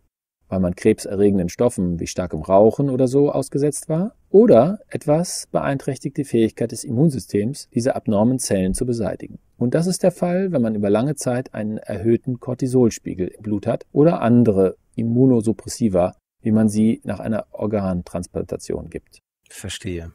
weil man krebserregenden Stoffen wie starkem Rauchen oder so ausgesetzt war, oder etwas beeinträchtigt die Fähigkeit des Immunsystems, diese abnormen Zellen zu beseitigen. Und das ist der Fall, wenn man über lange Zeit einen erhöhten Cortisolspiegel im Blut hat oder andere Immunosuppressiva, wie man sie nach einer Organtransplantation gibt. Verstehe.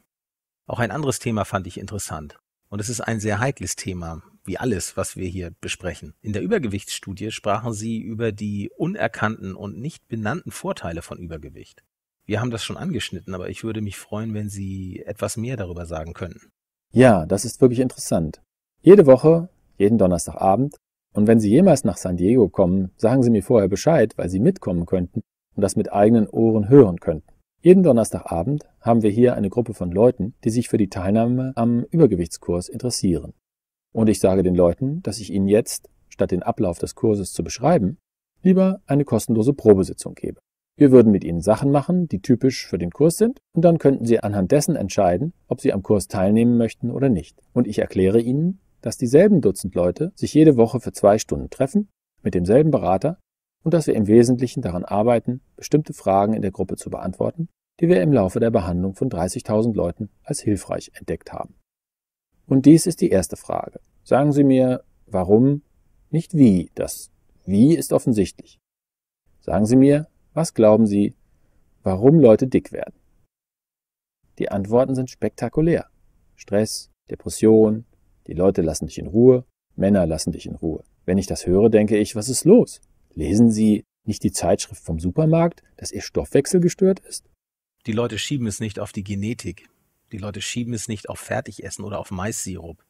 Auch ein anderes Thema fand ich interessant. Und es ist ein sehr heikles Thema, wie alles, was wir hier besprechen. In der Übergewichtsstudie sprachen Sie über die unerkannten und nicht benannten Vorteile von Übergewicht. Wir haben das schon angeschnitten, aber ich würde mich freuen, wenn Sie etwas mehr darüber sagen könnten. Ja, das ist wirklich interessant. Jede Woche, jeden Donnerstagabend, und wenn Sie jemals nach San Diego kommen, sagen Sie mir vorher Bescheid, weil Sie mitkommen könnten und das mit eigenen Ohren hören könnten. Jeden Donnerstagabend haben wir hier eine Gruppe von Leuten, die sich für die Teilnahme am Übergewichtskurs interessieren. Und ich sage den Leuten, dass ich ihnen jetzt, statt den Ablauf des Kurses zu beschreiben, lieber eine kostenlose Probesitzung gebe. Wir würden mit ihnen Sachen machen, die typisch für den Kurs sind, und dann könnten sie anhand dessen entscheiden, ob sie am Kurs teilnehmen möchten oder nicht. Und ich erkläre ihnen, dass dieselben Dutzend Leute sich jede Woche für zwei Stunden treffen, mit demselben Berater und dass wir im Wesentlichen daran arbeiten, bestimmte Fragen in der Gruppe zu beantworten, die wir im Laufe der Behandlung von 30.000 Leuten als hilfreich entdeckt haben. Und dies ist die erste Frage. Sagen Sie mir, warum, nicht wie. Das wie ist offensichtlich. Sagen Sie mir, was glauben Sie, warum Leute dick werden? Die Antworten sind spektakulär. Stress, Depression, die Leute lassen dich in Ruhe, Männer lassen dich in Ruhe. Wenn ich das höre, denke ich, was ist los? Lesen Sie nicht die Zeitschrift vom Supermarkt, dass Ihr Stoffwechsel gestört ist? Die Leute schieben es nicht auf die Genetik. Die Leute schieben es nicht auf Fertigessen oder auf Mais-Sirup.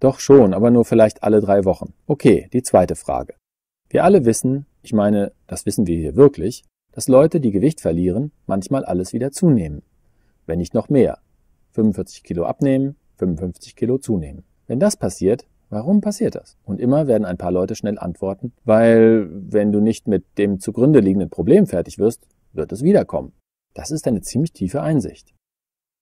Doch schon, aber nur vielleicht alle drei Wochen. Okay, die zweite Frage. Wir alle wissen, ich meine, das wissen wir hier wirklich, dass Leute, die Gewicht verlieren, manchmal alles wieder zunehmen. Wenn nicht noch mehr. 45 Kilo abnehmen, 55 Kilo zunehmen. Wenn das passiert, warum passiert das? Und immer werden ein paar Leute schnell antworten, weil wenn du nicht mit dem zugrunde liegenden Problem fertig wirst, wird es wiederkommen. Das ist eine ziemlich tiefe Einsicht.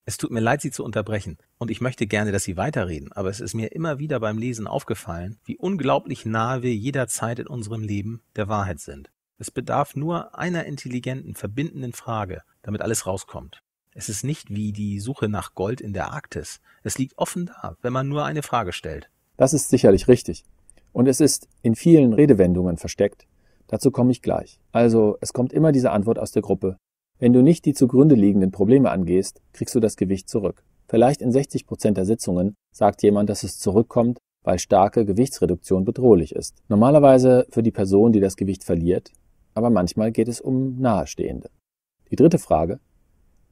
Es tut mir leid, Sie zu unterbrechen, und ich möchte gerne, dass Sie weiterreden, aber es ist mir immer wieder beim Lesen aufgefallen, wie unglaublich nahe wir jederzeit in unserem Leben der Wahrheit sind. Es bedarf nur einer intelligenten, verbindenden Frage, damit alles rauskommt. Es ist nicht wie die Suche nach Gold in der Arktis. Es liegt offen da, wenn man nur eine Frage stellt. Das ist sicherlich richtig. Und es ist in vielen Redewendungen versteckt. Dazu komme ich gleich. Also, es kommt immer diese Antwort aus der Gruppe. Wenn du nicht die zugrunde liegenden Probleme angehst, kriegst du das Gewicht zurück. Vielleicht in 60 Prozent der Sitzungen sagt jemand, dass es zurückkommt, weil starke Gewichtsreduktion bedrohlich ist. Normalerweise für die Person, die das Gewicht verliert, aber manchmal geht es um Nahestehende. Die dritte Frage,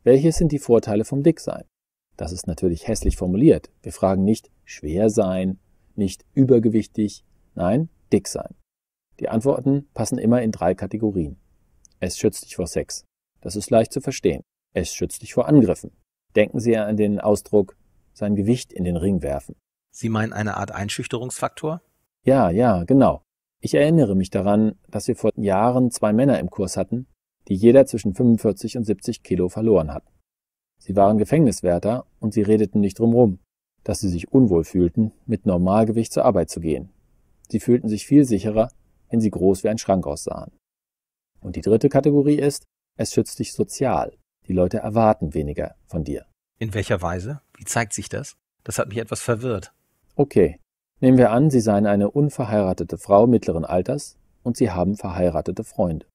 welches sind die Vorteile vom Dicksein? Das ist natürlich hässlich formuliert. Wir fragen nicht schwer sein, nicht übergewichtig, nein, dick sein. Die Antworten passen immer in drei Kategorien. Es schützt dich vor Sex. Das ist leicht zu verstehen. Es schützt dich vor Angriffen. Denken Sie an den Ausdruck sein Gewicht in den Ring werfen. Sie meinen eine Art Einschüchterungsfaktor? Ja, ja, genau. Ich erinnere mich daran, dass wir vor Jahren zwei Männer im Kurs hatten, die jeder zwischen 45 und 70 Kilo verloren hat. Sie waren Gefängniswärter und sie redeten nicht drumrum, dass sie sich unwohl fühlten, mit Normalgewicht zur Arbeit zu gehen. Sie fühlten sich viel sicherer, wenn sie groß wie ein Schrank aussahen. Und die dritte Kategorie ist, es schützt dich sozial. Die Leute erwarten weniger von dir. In welcher Weise? Wie zeigt sich das? Das hat mich etwas verwirrt. Okay. Nehmen wir an, Sie seien eine unverheiratete Frau mittleren Alters und Sie haben verheiratete Freunde.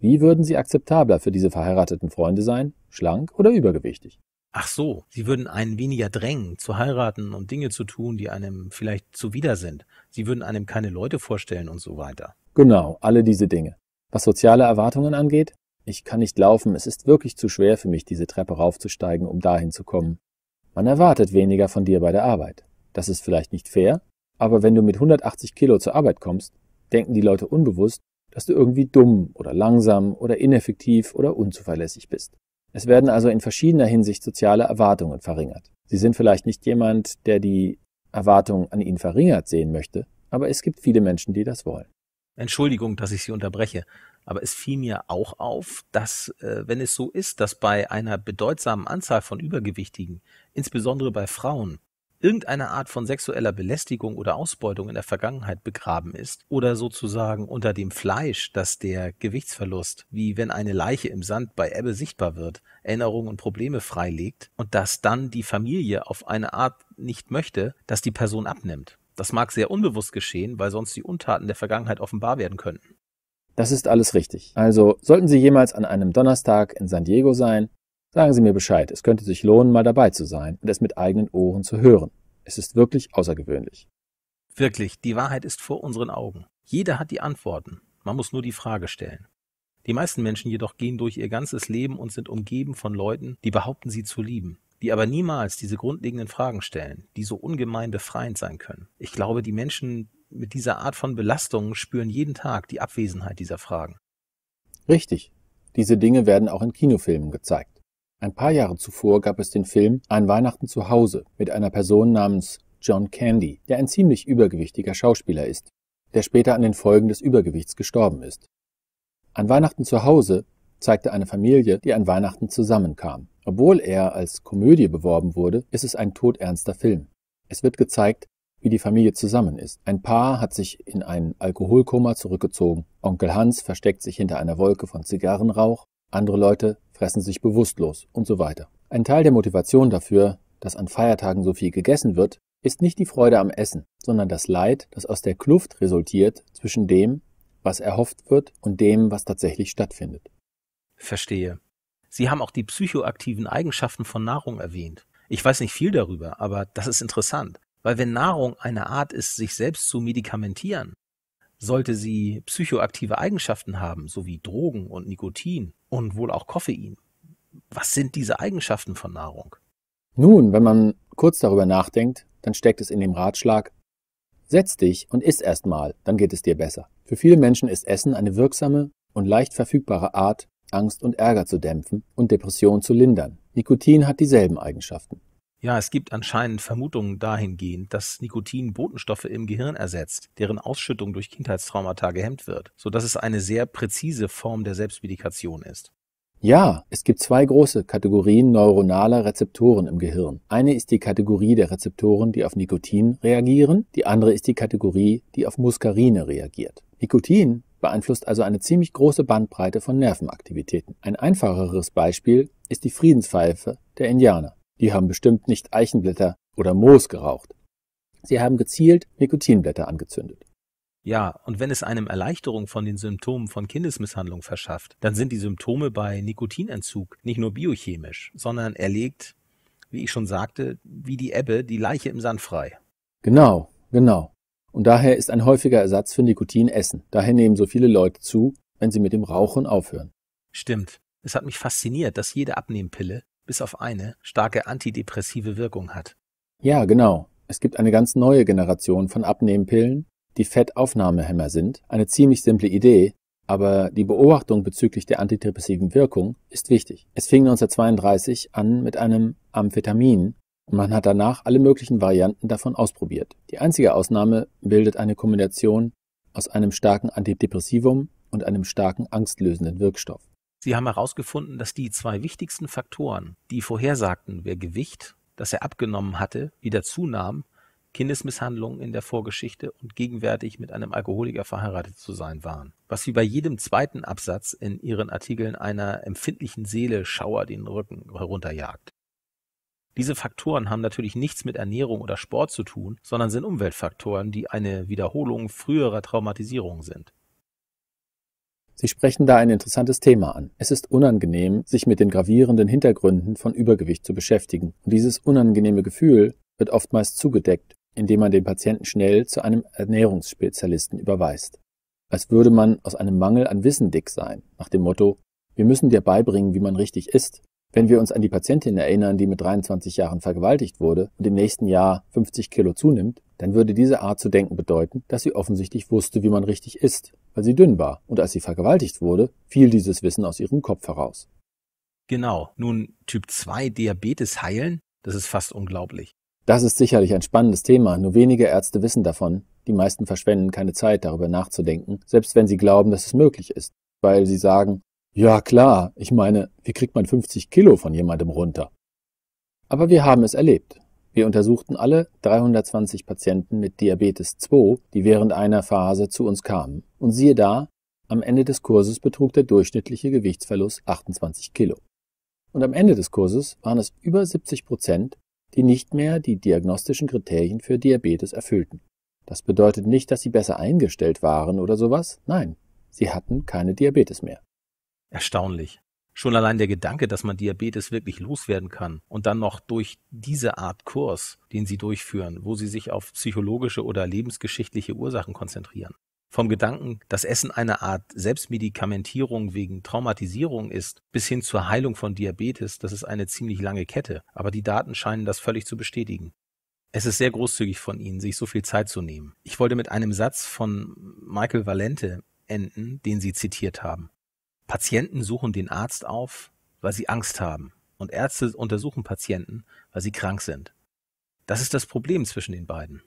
Wie würden Sie akzeptabler für diese verheirateten Freunde sein? Schlank oder übergewichtig? Ach so, sie würden einen weniger drängen, zu heiraten und Dinge zu tun, die einem vielleicht zuwider sind. Sie würden einem keine Leute vorstellen und so weiter. Genau, alle diese Dinge. Was soziale Erwartungen angeht, ich kann nicht laufen, es ist wirklich zu schwer für mich, diese Treppe raufzusteigen, um dahin zu kommen. Man erwartet weniger von dir bei der Arbeit. Das ist vielleicht nicht fair, aber wenn du mit 180 Kilo zur Arbeit kommst, denken die Leute unbewusst, dass du irgendwie dumm oder langsam oder ineffektiv oder unzuverlässig bist. Es werden also in verschiedener Hinsicht soziale Erwartungen verringert. Sie sind vielleicht nicht jemand, der die Erwartungen an ihn verringert sehen möchte, aber es gibt viele Menschen, die das wollen. Entschuldigung, dass ich Sie unterbreche, aber es fiel mir auch auf, dass äh, wenn es so ist, dass bei einer bedeutsamen Anzahl von Übergewichtigen, insbesondere bei Frauen, irgendeine Art von sexueller Belästigung oder Ausbeutung in der Vergangenheit begraben ist oder sozusagen unter dem Fleisch, dass der Gewichtsverlust, wie wenn eine Leiche im Sand bei Ebbe sichtbar wird, Erinnerungen und Probleme freilegt und dass dann die Familie auf eine Art nicht möchte, dass die Person abnimmt. Das mag sehr unbewusst geschehen, weil sonst die Untaten der Vergangenheit offenbar werden könnten. Das ist alles richtig. Also sollten Sie jemals an einem Donnerstag in San Diego sein, Sagen Sie mir Bescheid, es könnte sich lohnen, mal dabei zu sein und es mit eigenen Ohren zu hören. Es ist wirklich außergewöhnlich. Wirklich, die Wahrheit ist vor unseren Augen. Jeder hat die Antworten, man muss nur die Frage stellen. Die meisten Menschen jedoch gehen durch ihr ganzes Leben und sind umgeben von Leuten, die behaupten, sie zu lieben, die aber niemals diese grundlegenden Fragen stellen, die so ungemein befreiend sein können. Ich glaube, die Menschen mit dieser Art von Belastung spüren jeden Tag die Abwesenheit dieser Fragen. Richtig. Diese Dinge werden auch in Kinofilmen gezeigt. Ein paar Jahre zuvor gab es den Film Ein Weihnachten zu Hause mit einer Person namens John Candy, der ein ziemlich übergewichtiger Schauspieler ist, der später an den Folgen des Übergewichts gestorben ist. Ein Weihnachten zu Hause zeigte eine Familie, die an Weihnachten zusammenkam. Obwohl er als Komödie beworben wurde, ist es ein todernster Film. Es wird gezeigt, wie die Familie zusammen ist. Ein Paar hat sich in ein Alkoholkoma zurückgezogen. Onkel Hans versteckt sich hinter einer Wolke von Zigarrenrauch. Andere Leute fressen sich bewusstlos und so weiter. Ein Teil der Motivation dafür, dass an Feiertagen so viel gegessen wird, ist nicht die Freude am Essen, sondern das Leid, das aus der Kluft resultiert zwischen dem, was erhofft wird und dem, was tatsächlich stattfindet. Verstehe. Sie haben auch die psychoaktiven Eigenschaften von Nahrung erwähnt. Ich weiß nicht viel darüber, aber das ist interessant, weil wenn Nahrung eine Art ist, sich selbst zu medikamentieren, sollte sie psychoaktive Eigenschaften haben, sowie Drogen und Nikotin und wohl auch Koffein? Was sind diese Eigenschaften von Nahrung? Nun, wenn man kurz darüber nachdenkt, dann steckt es in dem Ratschlag, setz dich und iss erstmal, dann geht es dir besser. Für viele Menschen ist Essen eine wirksame und leicht verfügbare Art, Angst und Ärger zu dämpfen und Depressionen zu lindern. Nikotin hat dieselben Eigenschaften. Ja, es gibt anscheinend Vermutungen dahingehend, dass Nikotin Botenstoffe im Gehirn ersetzt, deren Ausschüttung durch Kindheitstraumata gehemmt wird, so dass es eine sehr präzise Form der Selbstmedikation ist. Ja, es gibt zwei große Kategorien neuronaler Rezeptoren im Gehirn. Eine ist die Kategorie der Rezeptoren, die auf Nikotin reagieren, die andere ist die Kategorie, die auf Muskarine reagiert. Nikotin beeinflusst also eine ziemlich große Bandbreite von Nervenaktivitäten. Ein einfacheres Beispiel ist die Friedenspfeife der Indianer. Die haben bestimmt nicht Eichenblätter oder Moos geraucht. Sie haben gezielt Nikotinblätter angezündet. Ja, und wenn es einem Erleichterung von den Symptomen von Kindesmisshandlung verschafft, dann sind die Symptome bei Nikotinentzug nicht nur biochemisch, sondern er legt, wie ich schon sagte, wie die Ebbe die Leiche im Sand frei. Genau, genau. Und daher ist ein häufiger Ersatz für Nikotin Essen. Daher nehmen so viele Leute zu, wenn sie mit dem Rauchen aufhören. Stimmt. Es hat mich fasziniert, dass jede Abnehmpille bis auf eine starke antidepressive Wirkung hat. Ja, genau. Es gibt eine ganz neue Generation von Abnehmpillen, die Fettaufnahmehemmer sind. Eine ziemlich simple Idee, aber die Beobachtung bezüglich der antidepressiven Wirkung ist wichtig. Es fing 1932 an mit einem Amphetamin und man hat danach alle möglichen Varianten davon ausprobiert. Die einzige Ausnahme bildet eine Kombination aus einem starken Antidepressivum und einem starken angstlösenden Wirkstoff. Sie haben herausgefunden, dass die zwei wichtigsten Faktoren, die vorhersagten, wer Gewicht, das er abgenommen hatte, wieder zunahm, Kindesmisshandlungen in der Vorgeschichte und gegenwärtig mit einem Alkoholiker verheiratet zu sein waren. Was wie bei jedem zweiten Absatz in ihren Artikeln einer empfindlichen Seele Schauer den Rücken herunterjagt. Diese Faktoren haben natürlich nichts mit Ernährung oder Sport zu tun, sondern sind Umweltfaktoren, die eine Wiederholung früherer Traumatisierungen sind. Sie sprechen da ein interessantes Thema an. Es ist unangenehm, sich mit den gravierenden Hintergründen von Übergewicht zu beschäftigen. Und dieses unangenehme Gefühl wird oftmals zugedeckt, indem man den Patienten schnell zu einem Ernährungsspezialisten überweist. Als würde man aus einem Mangel an Wissen dick sein, nach dem Motto, wir müssen dir beibringen, wie man richtig isst. Wenn wir uns an die Patientin erinnern, die mit 23 Jahren vergewaltigt wurde und im nächsten Jahr 50 Kilo zunimmt, dann würde diese Art zu denken bedeuten, dass sie offensichtlich wusste, wie man richtig isst, weil sie dünn war. Und als sie vergewaltigt wurde, fiel dieses Wissen aus ihrem Kopf heraus. Genau. Nun, Typ 2 Diabetes heilen? Das ist fast unglaublich. Das ist sicherlich ein spannendes Thema. Nur wenige Ärzte wissen davon. Die meisten verschwenden keine Zeit, darüber nachzudenken, selbst wenn sie glauben, dass es möglich ist, weil sie sagen, ja klar, ich meine, wie kriegt man 50 Kilo von jemandem runter? Aber wir haben es erlebt. Wir untersuchten alle 320 Patienten mit Diabetes 2, die während einer Phase zu uns kamen. Und siehe da, am Ende des Kurses betrug der durchschnittliche Gewichtsverlust 28 Kilo. Und am Ende des Kurses waren es über 70 Prozent, die nicht mehr die diagnostischen Kriterien für Diabetes erfüllten. Das bedeutet nicht, dass sie besser eingestellt waren oder sowas. Nein, sie hatten keine Diabetes mehr. Erstaunlich. Schon allein der Gedanke, dass man Diabetes wirklich loswerden kann und dann noch durch diese Art Kurs, den sie durchführen, wo sie sich auf psychologische oder lebensgeschichtliche Ursachen konzentrieren. Vom Gedanken, dass Essen eine Art Selbstmedikamentierung wegen Traumatisierung ist, bis hin zur Heilung von Diabetes, das ist eine ziemlich lange Kette, aber die Daten scheinen das völlig zu bestätigen. Es ist sehr großzügig von Ihnen, sich so viel Zeit zu nehmen. Ich wollte mit einem Satz von Michael Valente enden, den Sie zitiert haben. Patienten suchen den Arzt auf, weil sie Angst haben. Und Ärzte untersuchen Patienten, weil sie krank sind. Das ist das Problem zwischen den beiden.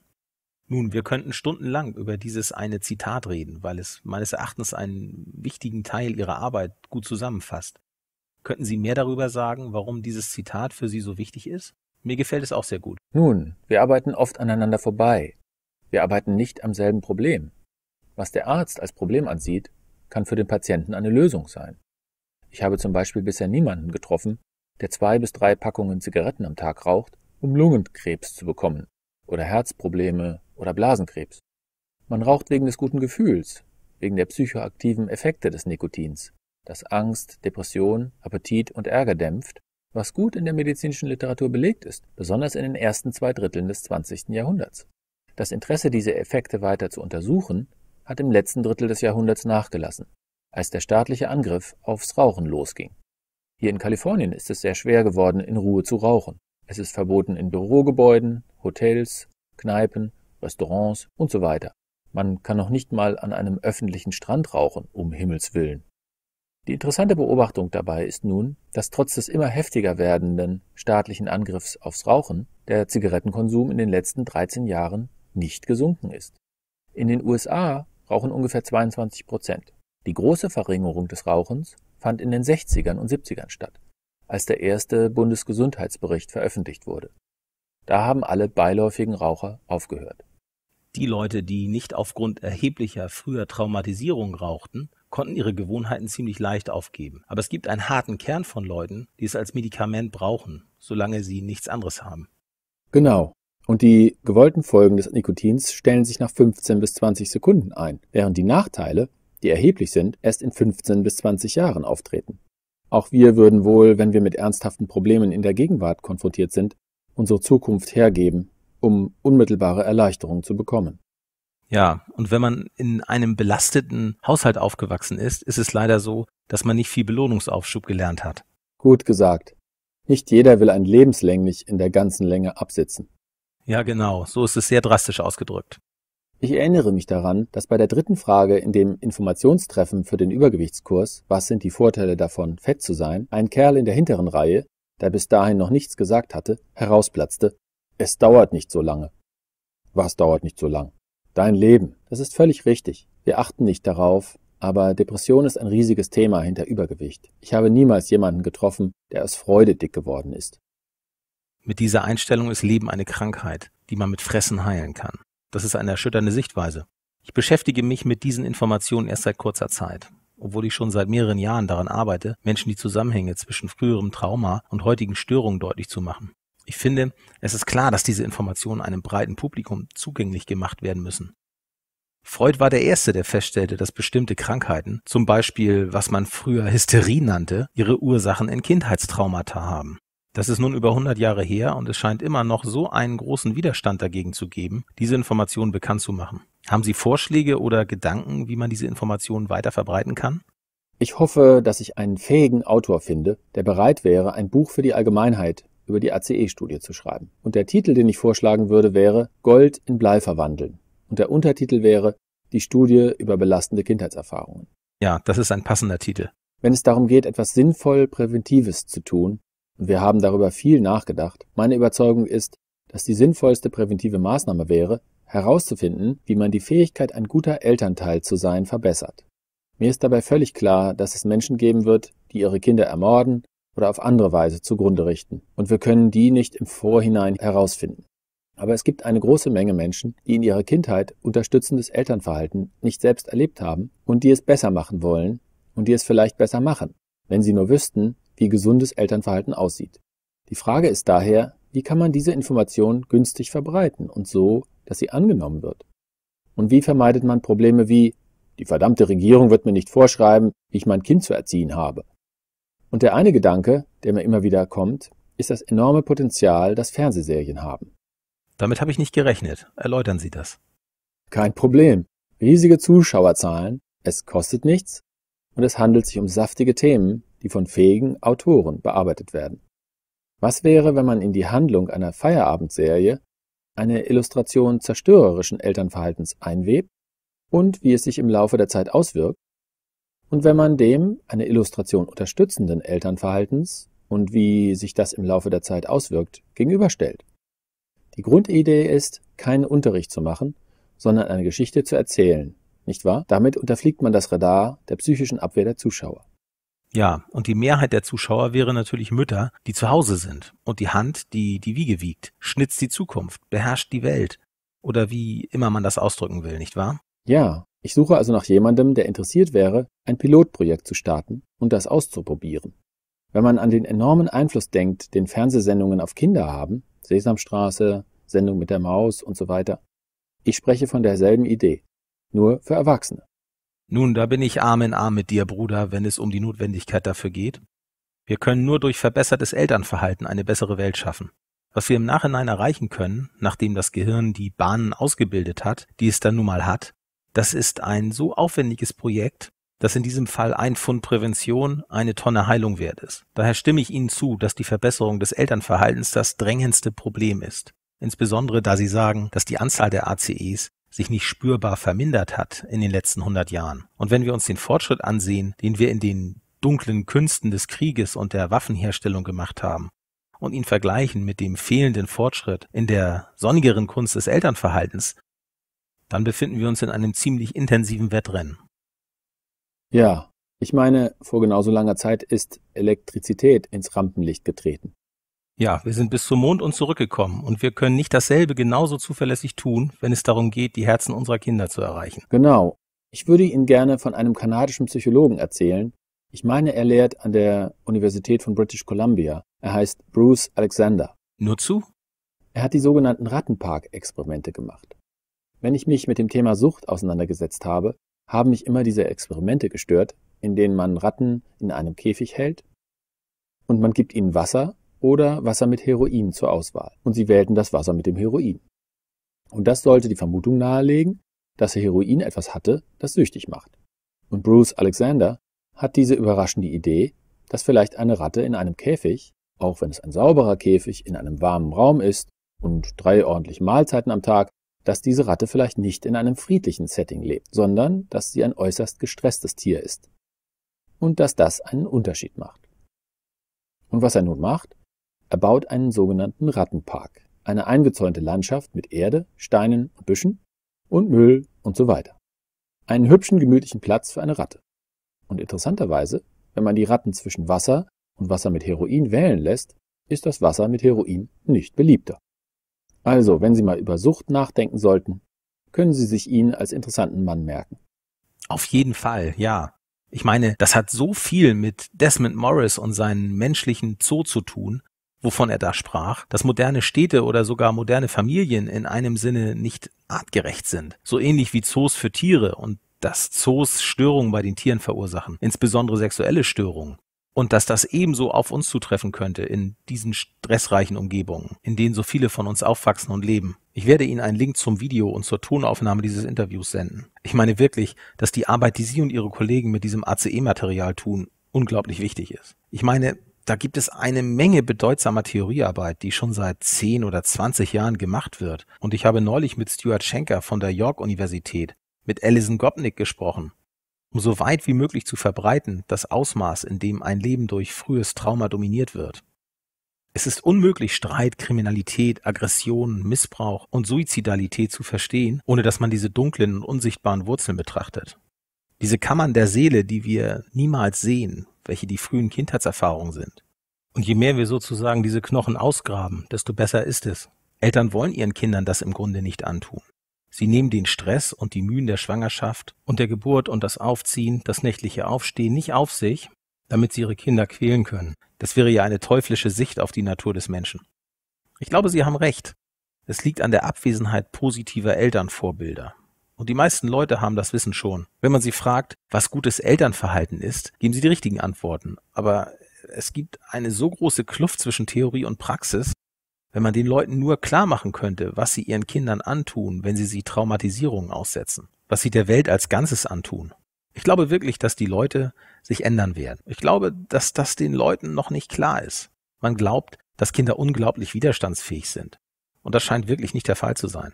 Nun, wir könnten stundenlang über dieses eine Zitat reden, weil es meines Erachtens einen wichtigen Teil Ihrer Arbeit gut zusammenfasst. Könnten Sie mehr darüber sagen, warum dieses Zitat für Sie so wichtig ist? Mir gefällt es auch sehr gut. Nun, wir arbeiten oft aneinander vorbei. Wir arbeiten nicht am selben Problem. Was der Arzt als Problem ansieht, kann für den Patienten eine Lösung sein. Ich habe zum Beispiel bisher niemanden getroffen, der zwei bis drei Packungen Zigaretten am Tag raucht, um Lungenkrebs zu bekommen oder Herzprobleme oder Blasenkrebs. Man raucht wegen des guten Gefühls, wegen der psychoaktiven Effekte des Nikotins, das Angst, Depression, Appetit und Ärger dämpft, was gut in der medizinischen Literatur belegt ist, besonders in den ersten zwei Dritteln des 20. Jahrhunderts. Das Interesse, diese Effekte weiter zu untersuchen, hat im letzten Drittel des Jahrhunderts nachgelassen, als der staatliche Angriff aufs Rauchen losging. Hier in Kalifornien ist es sehr schwer geworden, in Ruhe zu rauchen. Es ist verboten in Bürogebäuden, Hotels, Kneipen, Restaurants und so weiter. Man kann noch nicht mal an einem öffentlichen Strand rauchen, um Himmels willen. Die interessante Beobachtung dabei ist nun, dass trotz des immer heftiger werdenden staatlichen Angriffs aufs Rauchen der Zigarettenkonsum in den letzten 13 Jahren nicht gesunken ist. In den USA rauchen ungefähr 22 Prozent. Die große Verringerung des Rauchens fand in den 60ern und 70ern statt, als der erste Bundesgesundheitsbericht veröffentlicht wurde. Da haben alle beiläufigen Raucher aufgehört. Die Leute, die nicht aufgrund erheblicher früher Traumatisierung rauchten, konnten ihre Gewohnheiten ziemlich leicht aufgeben. Aber es gibt einen harten Kern von Leuten, die es als Medikament brauchen, solange sie nichts anderes haben. Genau, und die gewollten Folgen des Nikotins stellen sich nach 15 bis 20 Sekunden ein, während die Nachteile, die erheblich sind, erst in 15 bis 20 Jahren auftreten. Auch wir würden wohl, wenn wir mit ernsthaften Problemen in der Gegenwart konfrontiert sind, unsere Zukunft hergeben, um unmittelbare Erleichterung zu bekommen. Ja, und wenn man in einem belasteten Haushalt aufgewachsen ist, ist es leider so, dass man nicht viel Belohnungsaufschub gelernt hat. Gut gesagt. Nicht jeder will ein lebenslänglich in der ganzen Länge absitzen. Ja, genau. So ist es sehr drastisch ausgedrückt. Ich erinnere mich daran, dass bei der dritten Frage in dem Informationstreffen für den Übergewichtskurs, was sind die Vorteile davon, fett zu sein, ein Kerl in der hinteren Reihe, der bis dahin noch nichts gesagt hatte, herausplatzte, es dauert nicht so lange. Was dauert nicht so lang? Dein Leben. Das ist völlig richtig. Wir achten nicht darauf, aber Depression ist ein riesiges Thema hinter Übergewicht. Ich habe niemals jemanden getroffen, der aus Freude dick geworden ist. Mit dieser Einstellung ist Leben eine Krankheit, die man mit Fressen heilen kann. Das ist eine erschütternde Sichtweise. Ich beschäftige mich mit diesen Informationen erst seit kurzer Zeit. Obwohl ich schon seit mehreren Jahren daran arbeite, Menschen die Zusammenhänge zwischen früherem Trauma und heutigen Störungen deutlich zu machen. Ich finde, es ist klar, dass diese Informationen einem breiten Publikum zugänglich gemacht werden müssen. Freud war der Erste, der feststellte, dass bestimmte Krankheiten, zum Beispiel was man früher Hysterie nannte, ihre Ursachen in Kindheitstraumata haben. Das ist nun über 100 Jahre her und es scheint immer noch so einen großen Widerstand dagegen zu geben, diese Informationen bekannt zu machen. Haben Sie Vorschläge oder Gedanken, wie man diese Informationen weiter verbreiten kann? Ich hoffe, dass ich einen fähigen Autor finde, der bereit wäre, ein Buch für die Allgemeinheit über die ACE-Studie zu schreiben. Und der Titel, den ich vorschlagen würde, wäre Gold in Blei verwandeln. Und der Untertitel wäre Die Studie über belastende Kindheitserfahrungen. Ja, das ist ein passender Titel. Wenn es darum geht, etwas sinnvoll Präventives zu tun, und wir haben darüber viel nachgedacht, meine Überzeugung ist, dass die sinnvollste präventive Maßnahme wäre, herauszufinden, wie man die Fähigkeit, ein guter Elternteil zu sein, verbessert. Mir ist dabei völlig klar, dass es Menschen geben wird, die ihre Kinder ermorden oder auf andere Weise zugrunde richten, und wir können die nicht im Vorhinein herausfinden. Aber es gibt eine große Menge Menschen, die in ihrer Kindheit unterstützendes Elternverhalten nicht selbst erlebt haben und die es besser machen wollen und die es vielleicht besser machen, wenn sie nur wüssten, wie gesundes Elternverhalten aussieht. Die Frage ist daher, wie kann man diese Information günstig verbreiten und so, dass sie angenommen wird? Und wie vermeidet man Probleme wie die verdammte Regierung wird mir nicht vorschreiben, wie ich mein Kind zu erziehen habe? Und der eine Gedanke, der mir immer wieder kommt, ist das enorme Potenzial, das Fernsehserien haben. Damit habe ich nicht gerechnet. Erläutern Sie das. Kein Problem. Riesige Zuschauerzahlen, es kostet nichts und es handelt sich um saftige Themen, die von fähigen Autoren bearbeitet werden. Was wäre, wenn man in die Handlung einer Feierabendserie eine Illustration zerstörerischen Elternverhaltens einwebt und wie es sich im Laufe der Zeit auswirkt, und wenn man dem eine Illustration unterstützenden Elternverhaltens und wie sich das im Laufe der Zeit auswirkt, gegenüberstellt. Die Grundidee ist, keinen Unterricht zu machen, sondern eine Geschichte zu erzählen, nicht wahr? Damit unterfliegt man das Radar der psychischen Abwehr der Zuschauer. Ja, und die Mehrheit der Zuschauer wäre natürlich Mütter, die zu Hause sind. Und die Hand, die die Wiege wiegt, schnitzt die Zukunft, beherrscht die Welt. Oder wie immer man das ausdrücken will, nicht wahr? Ja, ich suche also nach jemandem, der interessiert wäre, ein Pilotprojekt zu starten und das auszuprobieren. Wenn man an den enormen Einfluss denkt, den Fernsehsendungen auf Kinder haben, Sesamstraße, Sendung mit der Maus und so weiter, ich spreche von derselben Idee, nur für Erwachsene. Nun, da bin ich Arm in Arm mit dir, Bruder, wenn es um die Notwendigkeit dafür geht. Wir können nur durch verbessertes Elternverhalten eine bessere Welt schaffen. Was wir im Nachhinein erreichen können, nachdem das Gehirn die Bahnen ausgebildet hat, die es dann nun mal hat, das ist ein so aufwendiges Projekt, dass in diesem Fall ein Pfund Prävention eine Tonne Heilung wert ist. Daher stimme ich Ihnen zu, dass die Verbesserung des Elternverhaltens das drängendste Problem ist. Insbesondere da Sie sagen, dass die Anzahl der ACEs sich nicht spürbar vermindert hat in den letzten 100 Jahren. Und wenn wir uns den Fortschritt ansehen, den wir in den dunklen Künsten des Krieges und der Waffenherstellung gemacht haben, und ihn vergleichen mit dem fehlenden Fortschritt in der sonnigeren Kunst des Elternverhaltens, dann befinden wir uns in einem ziemlich intensiven Wettrennen. Ja, ich meine, vor genauso langer Zeit ist Elektrizität ins Rampenlicht getreten. Ja, wir sind bis zum Mond und zurückgekommen und wir können nicht dasselbe genauso zuverlässig tun, wenn es darum geht, die Herzen unserer Kinder zu erreichen. Genau. Ich würde Ihnen gerne von einem kanadischen Psychologen erzählen. Ich meine, er lehrt an der Universität von British Columbia. Er heißt Bruce Alexander. Nur zu? Er hat die sogenannten Rattenpark-Experimente gemacht. Wenn ich mich mit dem Thema Sucht auseinandergesetzt habe, haben mich immer diese Experimente gestört, in denen man Ratten in einem Käfig hält und man gibt ihnen Wasser oder Wasser mit Heroin zur Auswahl. Und sie wählten das Wasser mit dem Heroin. Und das sollte die Vermutung nahelegen, dass Heroin etwas hatte, das süchtig macht. Und Bruce Alexander hat diese überraschende Idee, dass vielleicht eine Ratte in einem Käfig, auch wenn es ein sauberer Käfig in einem warmen Raum ist und drei ordentliche Mahlzeiten am Tag, dass diese Ratte vielleicht nicht in einem friedlichen Setting lebt, sondern dass sie ein äußerst gestresstes Tier ist. Und dass das einen Unterschied macht. Und was er nun macht? Er baut einen sogenannten Rattenpark, eine eingezäunte Landschaft mit Erde, Steinen und Büschen und Müll und so weiter. Einen hübschen, gemütlichen Platz für eine Ratte. Und interessanterweise, wenn man die Ratten zwischen Wasser und Wasser mit Heroin wählen lässt, ist das Wasser mit Heroin nicht beliebter. Also, wenn Sie mal über Sucht nachdenken sollten, können Sie sich ihn als interessanten Mann merken. Auf jeden Fall, ja. Ich meine, das hat so viel mit Desmond Morris und seinen menschlichen Zoo zu tun, wovon er da sprach, dass moderne Städte oder sogar moderne Familien in einem Sinne nicht artgerecht sind. So ähnlich wie Zoos für Tiere und dass Zoos Störungen bei den Tieren verursachen, insbesondere sexuelle Störungen. Und dass das ebenso auf uns zutreffen könnte in diesen stressreichen Umgebungen, in denen so viele von uns aufwachsen und leben. Ich werde Ihnen einen Link zum Video und zur Tonaufnahme dieses Interviews senden. Ich meine wirklich, dass die Arbeit, die Sie und Ihre Kollegen mit diesem ACE-Material tun, unglaublich wichtig ist. Ich meine, da gibt es eine Menge bedeutsamer Theoriearbeit, die schon seit 10 oder 20 Jahren gemacht wird. Und ich habe neulich mit Stuart Schenker von der York-Universität, mit Alison Gopnik gesprochen. Um so weit wie möglich zu verbreiten, das Ausmaß, in dem ein Leben durch frühes Trauma dominiert wird. Es ist unmöglich, Streit, Kriminalität, Aggression, Missbrauch und Suizidalität zu verstehen, ohne dass man diese dunklen und unsichtbaren Wurzeln betrachtet. Diese Kammern der Seele, die wir niemals sehen, welche die frühen Kindheitserfahrungen sind. Und je mehr wir sozusagen diese Knochen ausgraben, desto besser ist es. Eltern wollen ihren Kindern das im Grunde nicht antun. Sie nehmen den Stress und die Mühen der Schwangerschaft und der Geburt und das Aufziehen, das nächtliche Aufstehen nicht auf sich, damit sie ihre Kinder quälen können. Das wäre ja eine teuflische Sicht auf die Natur des Menschen. Ich glaube, Sie haben recht. Es liegt an der Abwesenheit positiver Elternvorbilder. Und die meisten Leute haben das Wissen schon. Wenn man sie fragt, was gutes Elternverhalten ist, geben sie die richtigen Antworten. Aber es gibt eine so große Kluft zwischen Theorie und Praxis, wenn man den Leuten nur klar machen könnte, was sie ihren Kindern antun, wenn sie sie Traumatisierungen aussetzen, was sie der Welt als Ganzes antun. Ich glaube wirklich, dass die Leute sich ändern werden. Ich glaube, dass das den Leuten noch nicht klar ist. Man glaubt, dass Kinder unglaublich widerstandsfähig sind. Und das scheint wirklich nicht der Fall zu sein.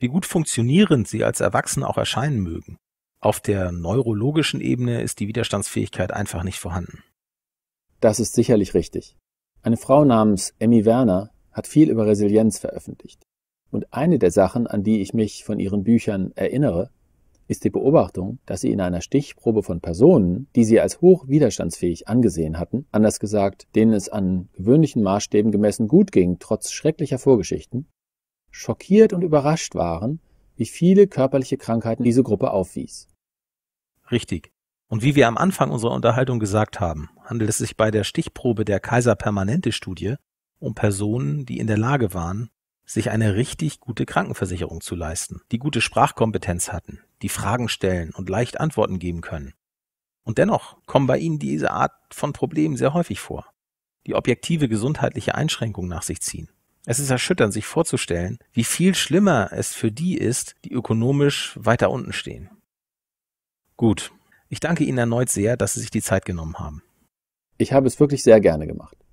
Wie gut funktionierend sie als Erwachsene auch erscheinen mögen, auf der neurologischen Ebene ist die Widerstandsfähigkeit einfach nicht vorhanden. Das ist sicherlich richtig. Eine Frau namens Emmy Werner hat viel über Resilienz veröffentlicht. Und eine der Sachen, an die ich mich von ihren Büchern erinnere, ist die Beobachtung, dass sie in einer Stichprobe von Personen, die sie als hoch widerstandsfähig angesehen hatten, anders gesagt, denen es an gewöhnlichen Maßstäben gemessen gut ging, trotz schrecklicher Vorgeschichten, schockiert und überrascht waren, wie viele körperliche Krankheiten diese Gruppe aufwies. Richtig. Und wie wir am Anfang unserer Unterhaltung gesagt haben, handelt es sich bei der Stichprobe der Kaiser Permanente Studie um Personen, die in der Lage waren, sich eine richtig gute Krankenversicherung zu leisten, die gute Sprachkompetenz hatten, die Fragen stellen und leicht Antworten geben können. Und dennoch kommen bei ihnen diese Art von Problemen sehr häufig vor, die objektive gesundheitliche Einschränkungen nach sich ziehen. Es ist erschütternd, sich vorzustellen, wie viel schlimmer es für die ist, die ökonomisch weiter unten stehen. Gut, ich danke Ihnen erneut sehr, dass Sie sich die Zeit genommen haben. Ich habe es wirklich sehr gerne gemacht.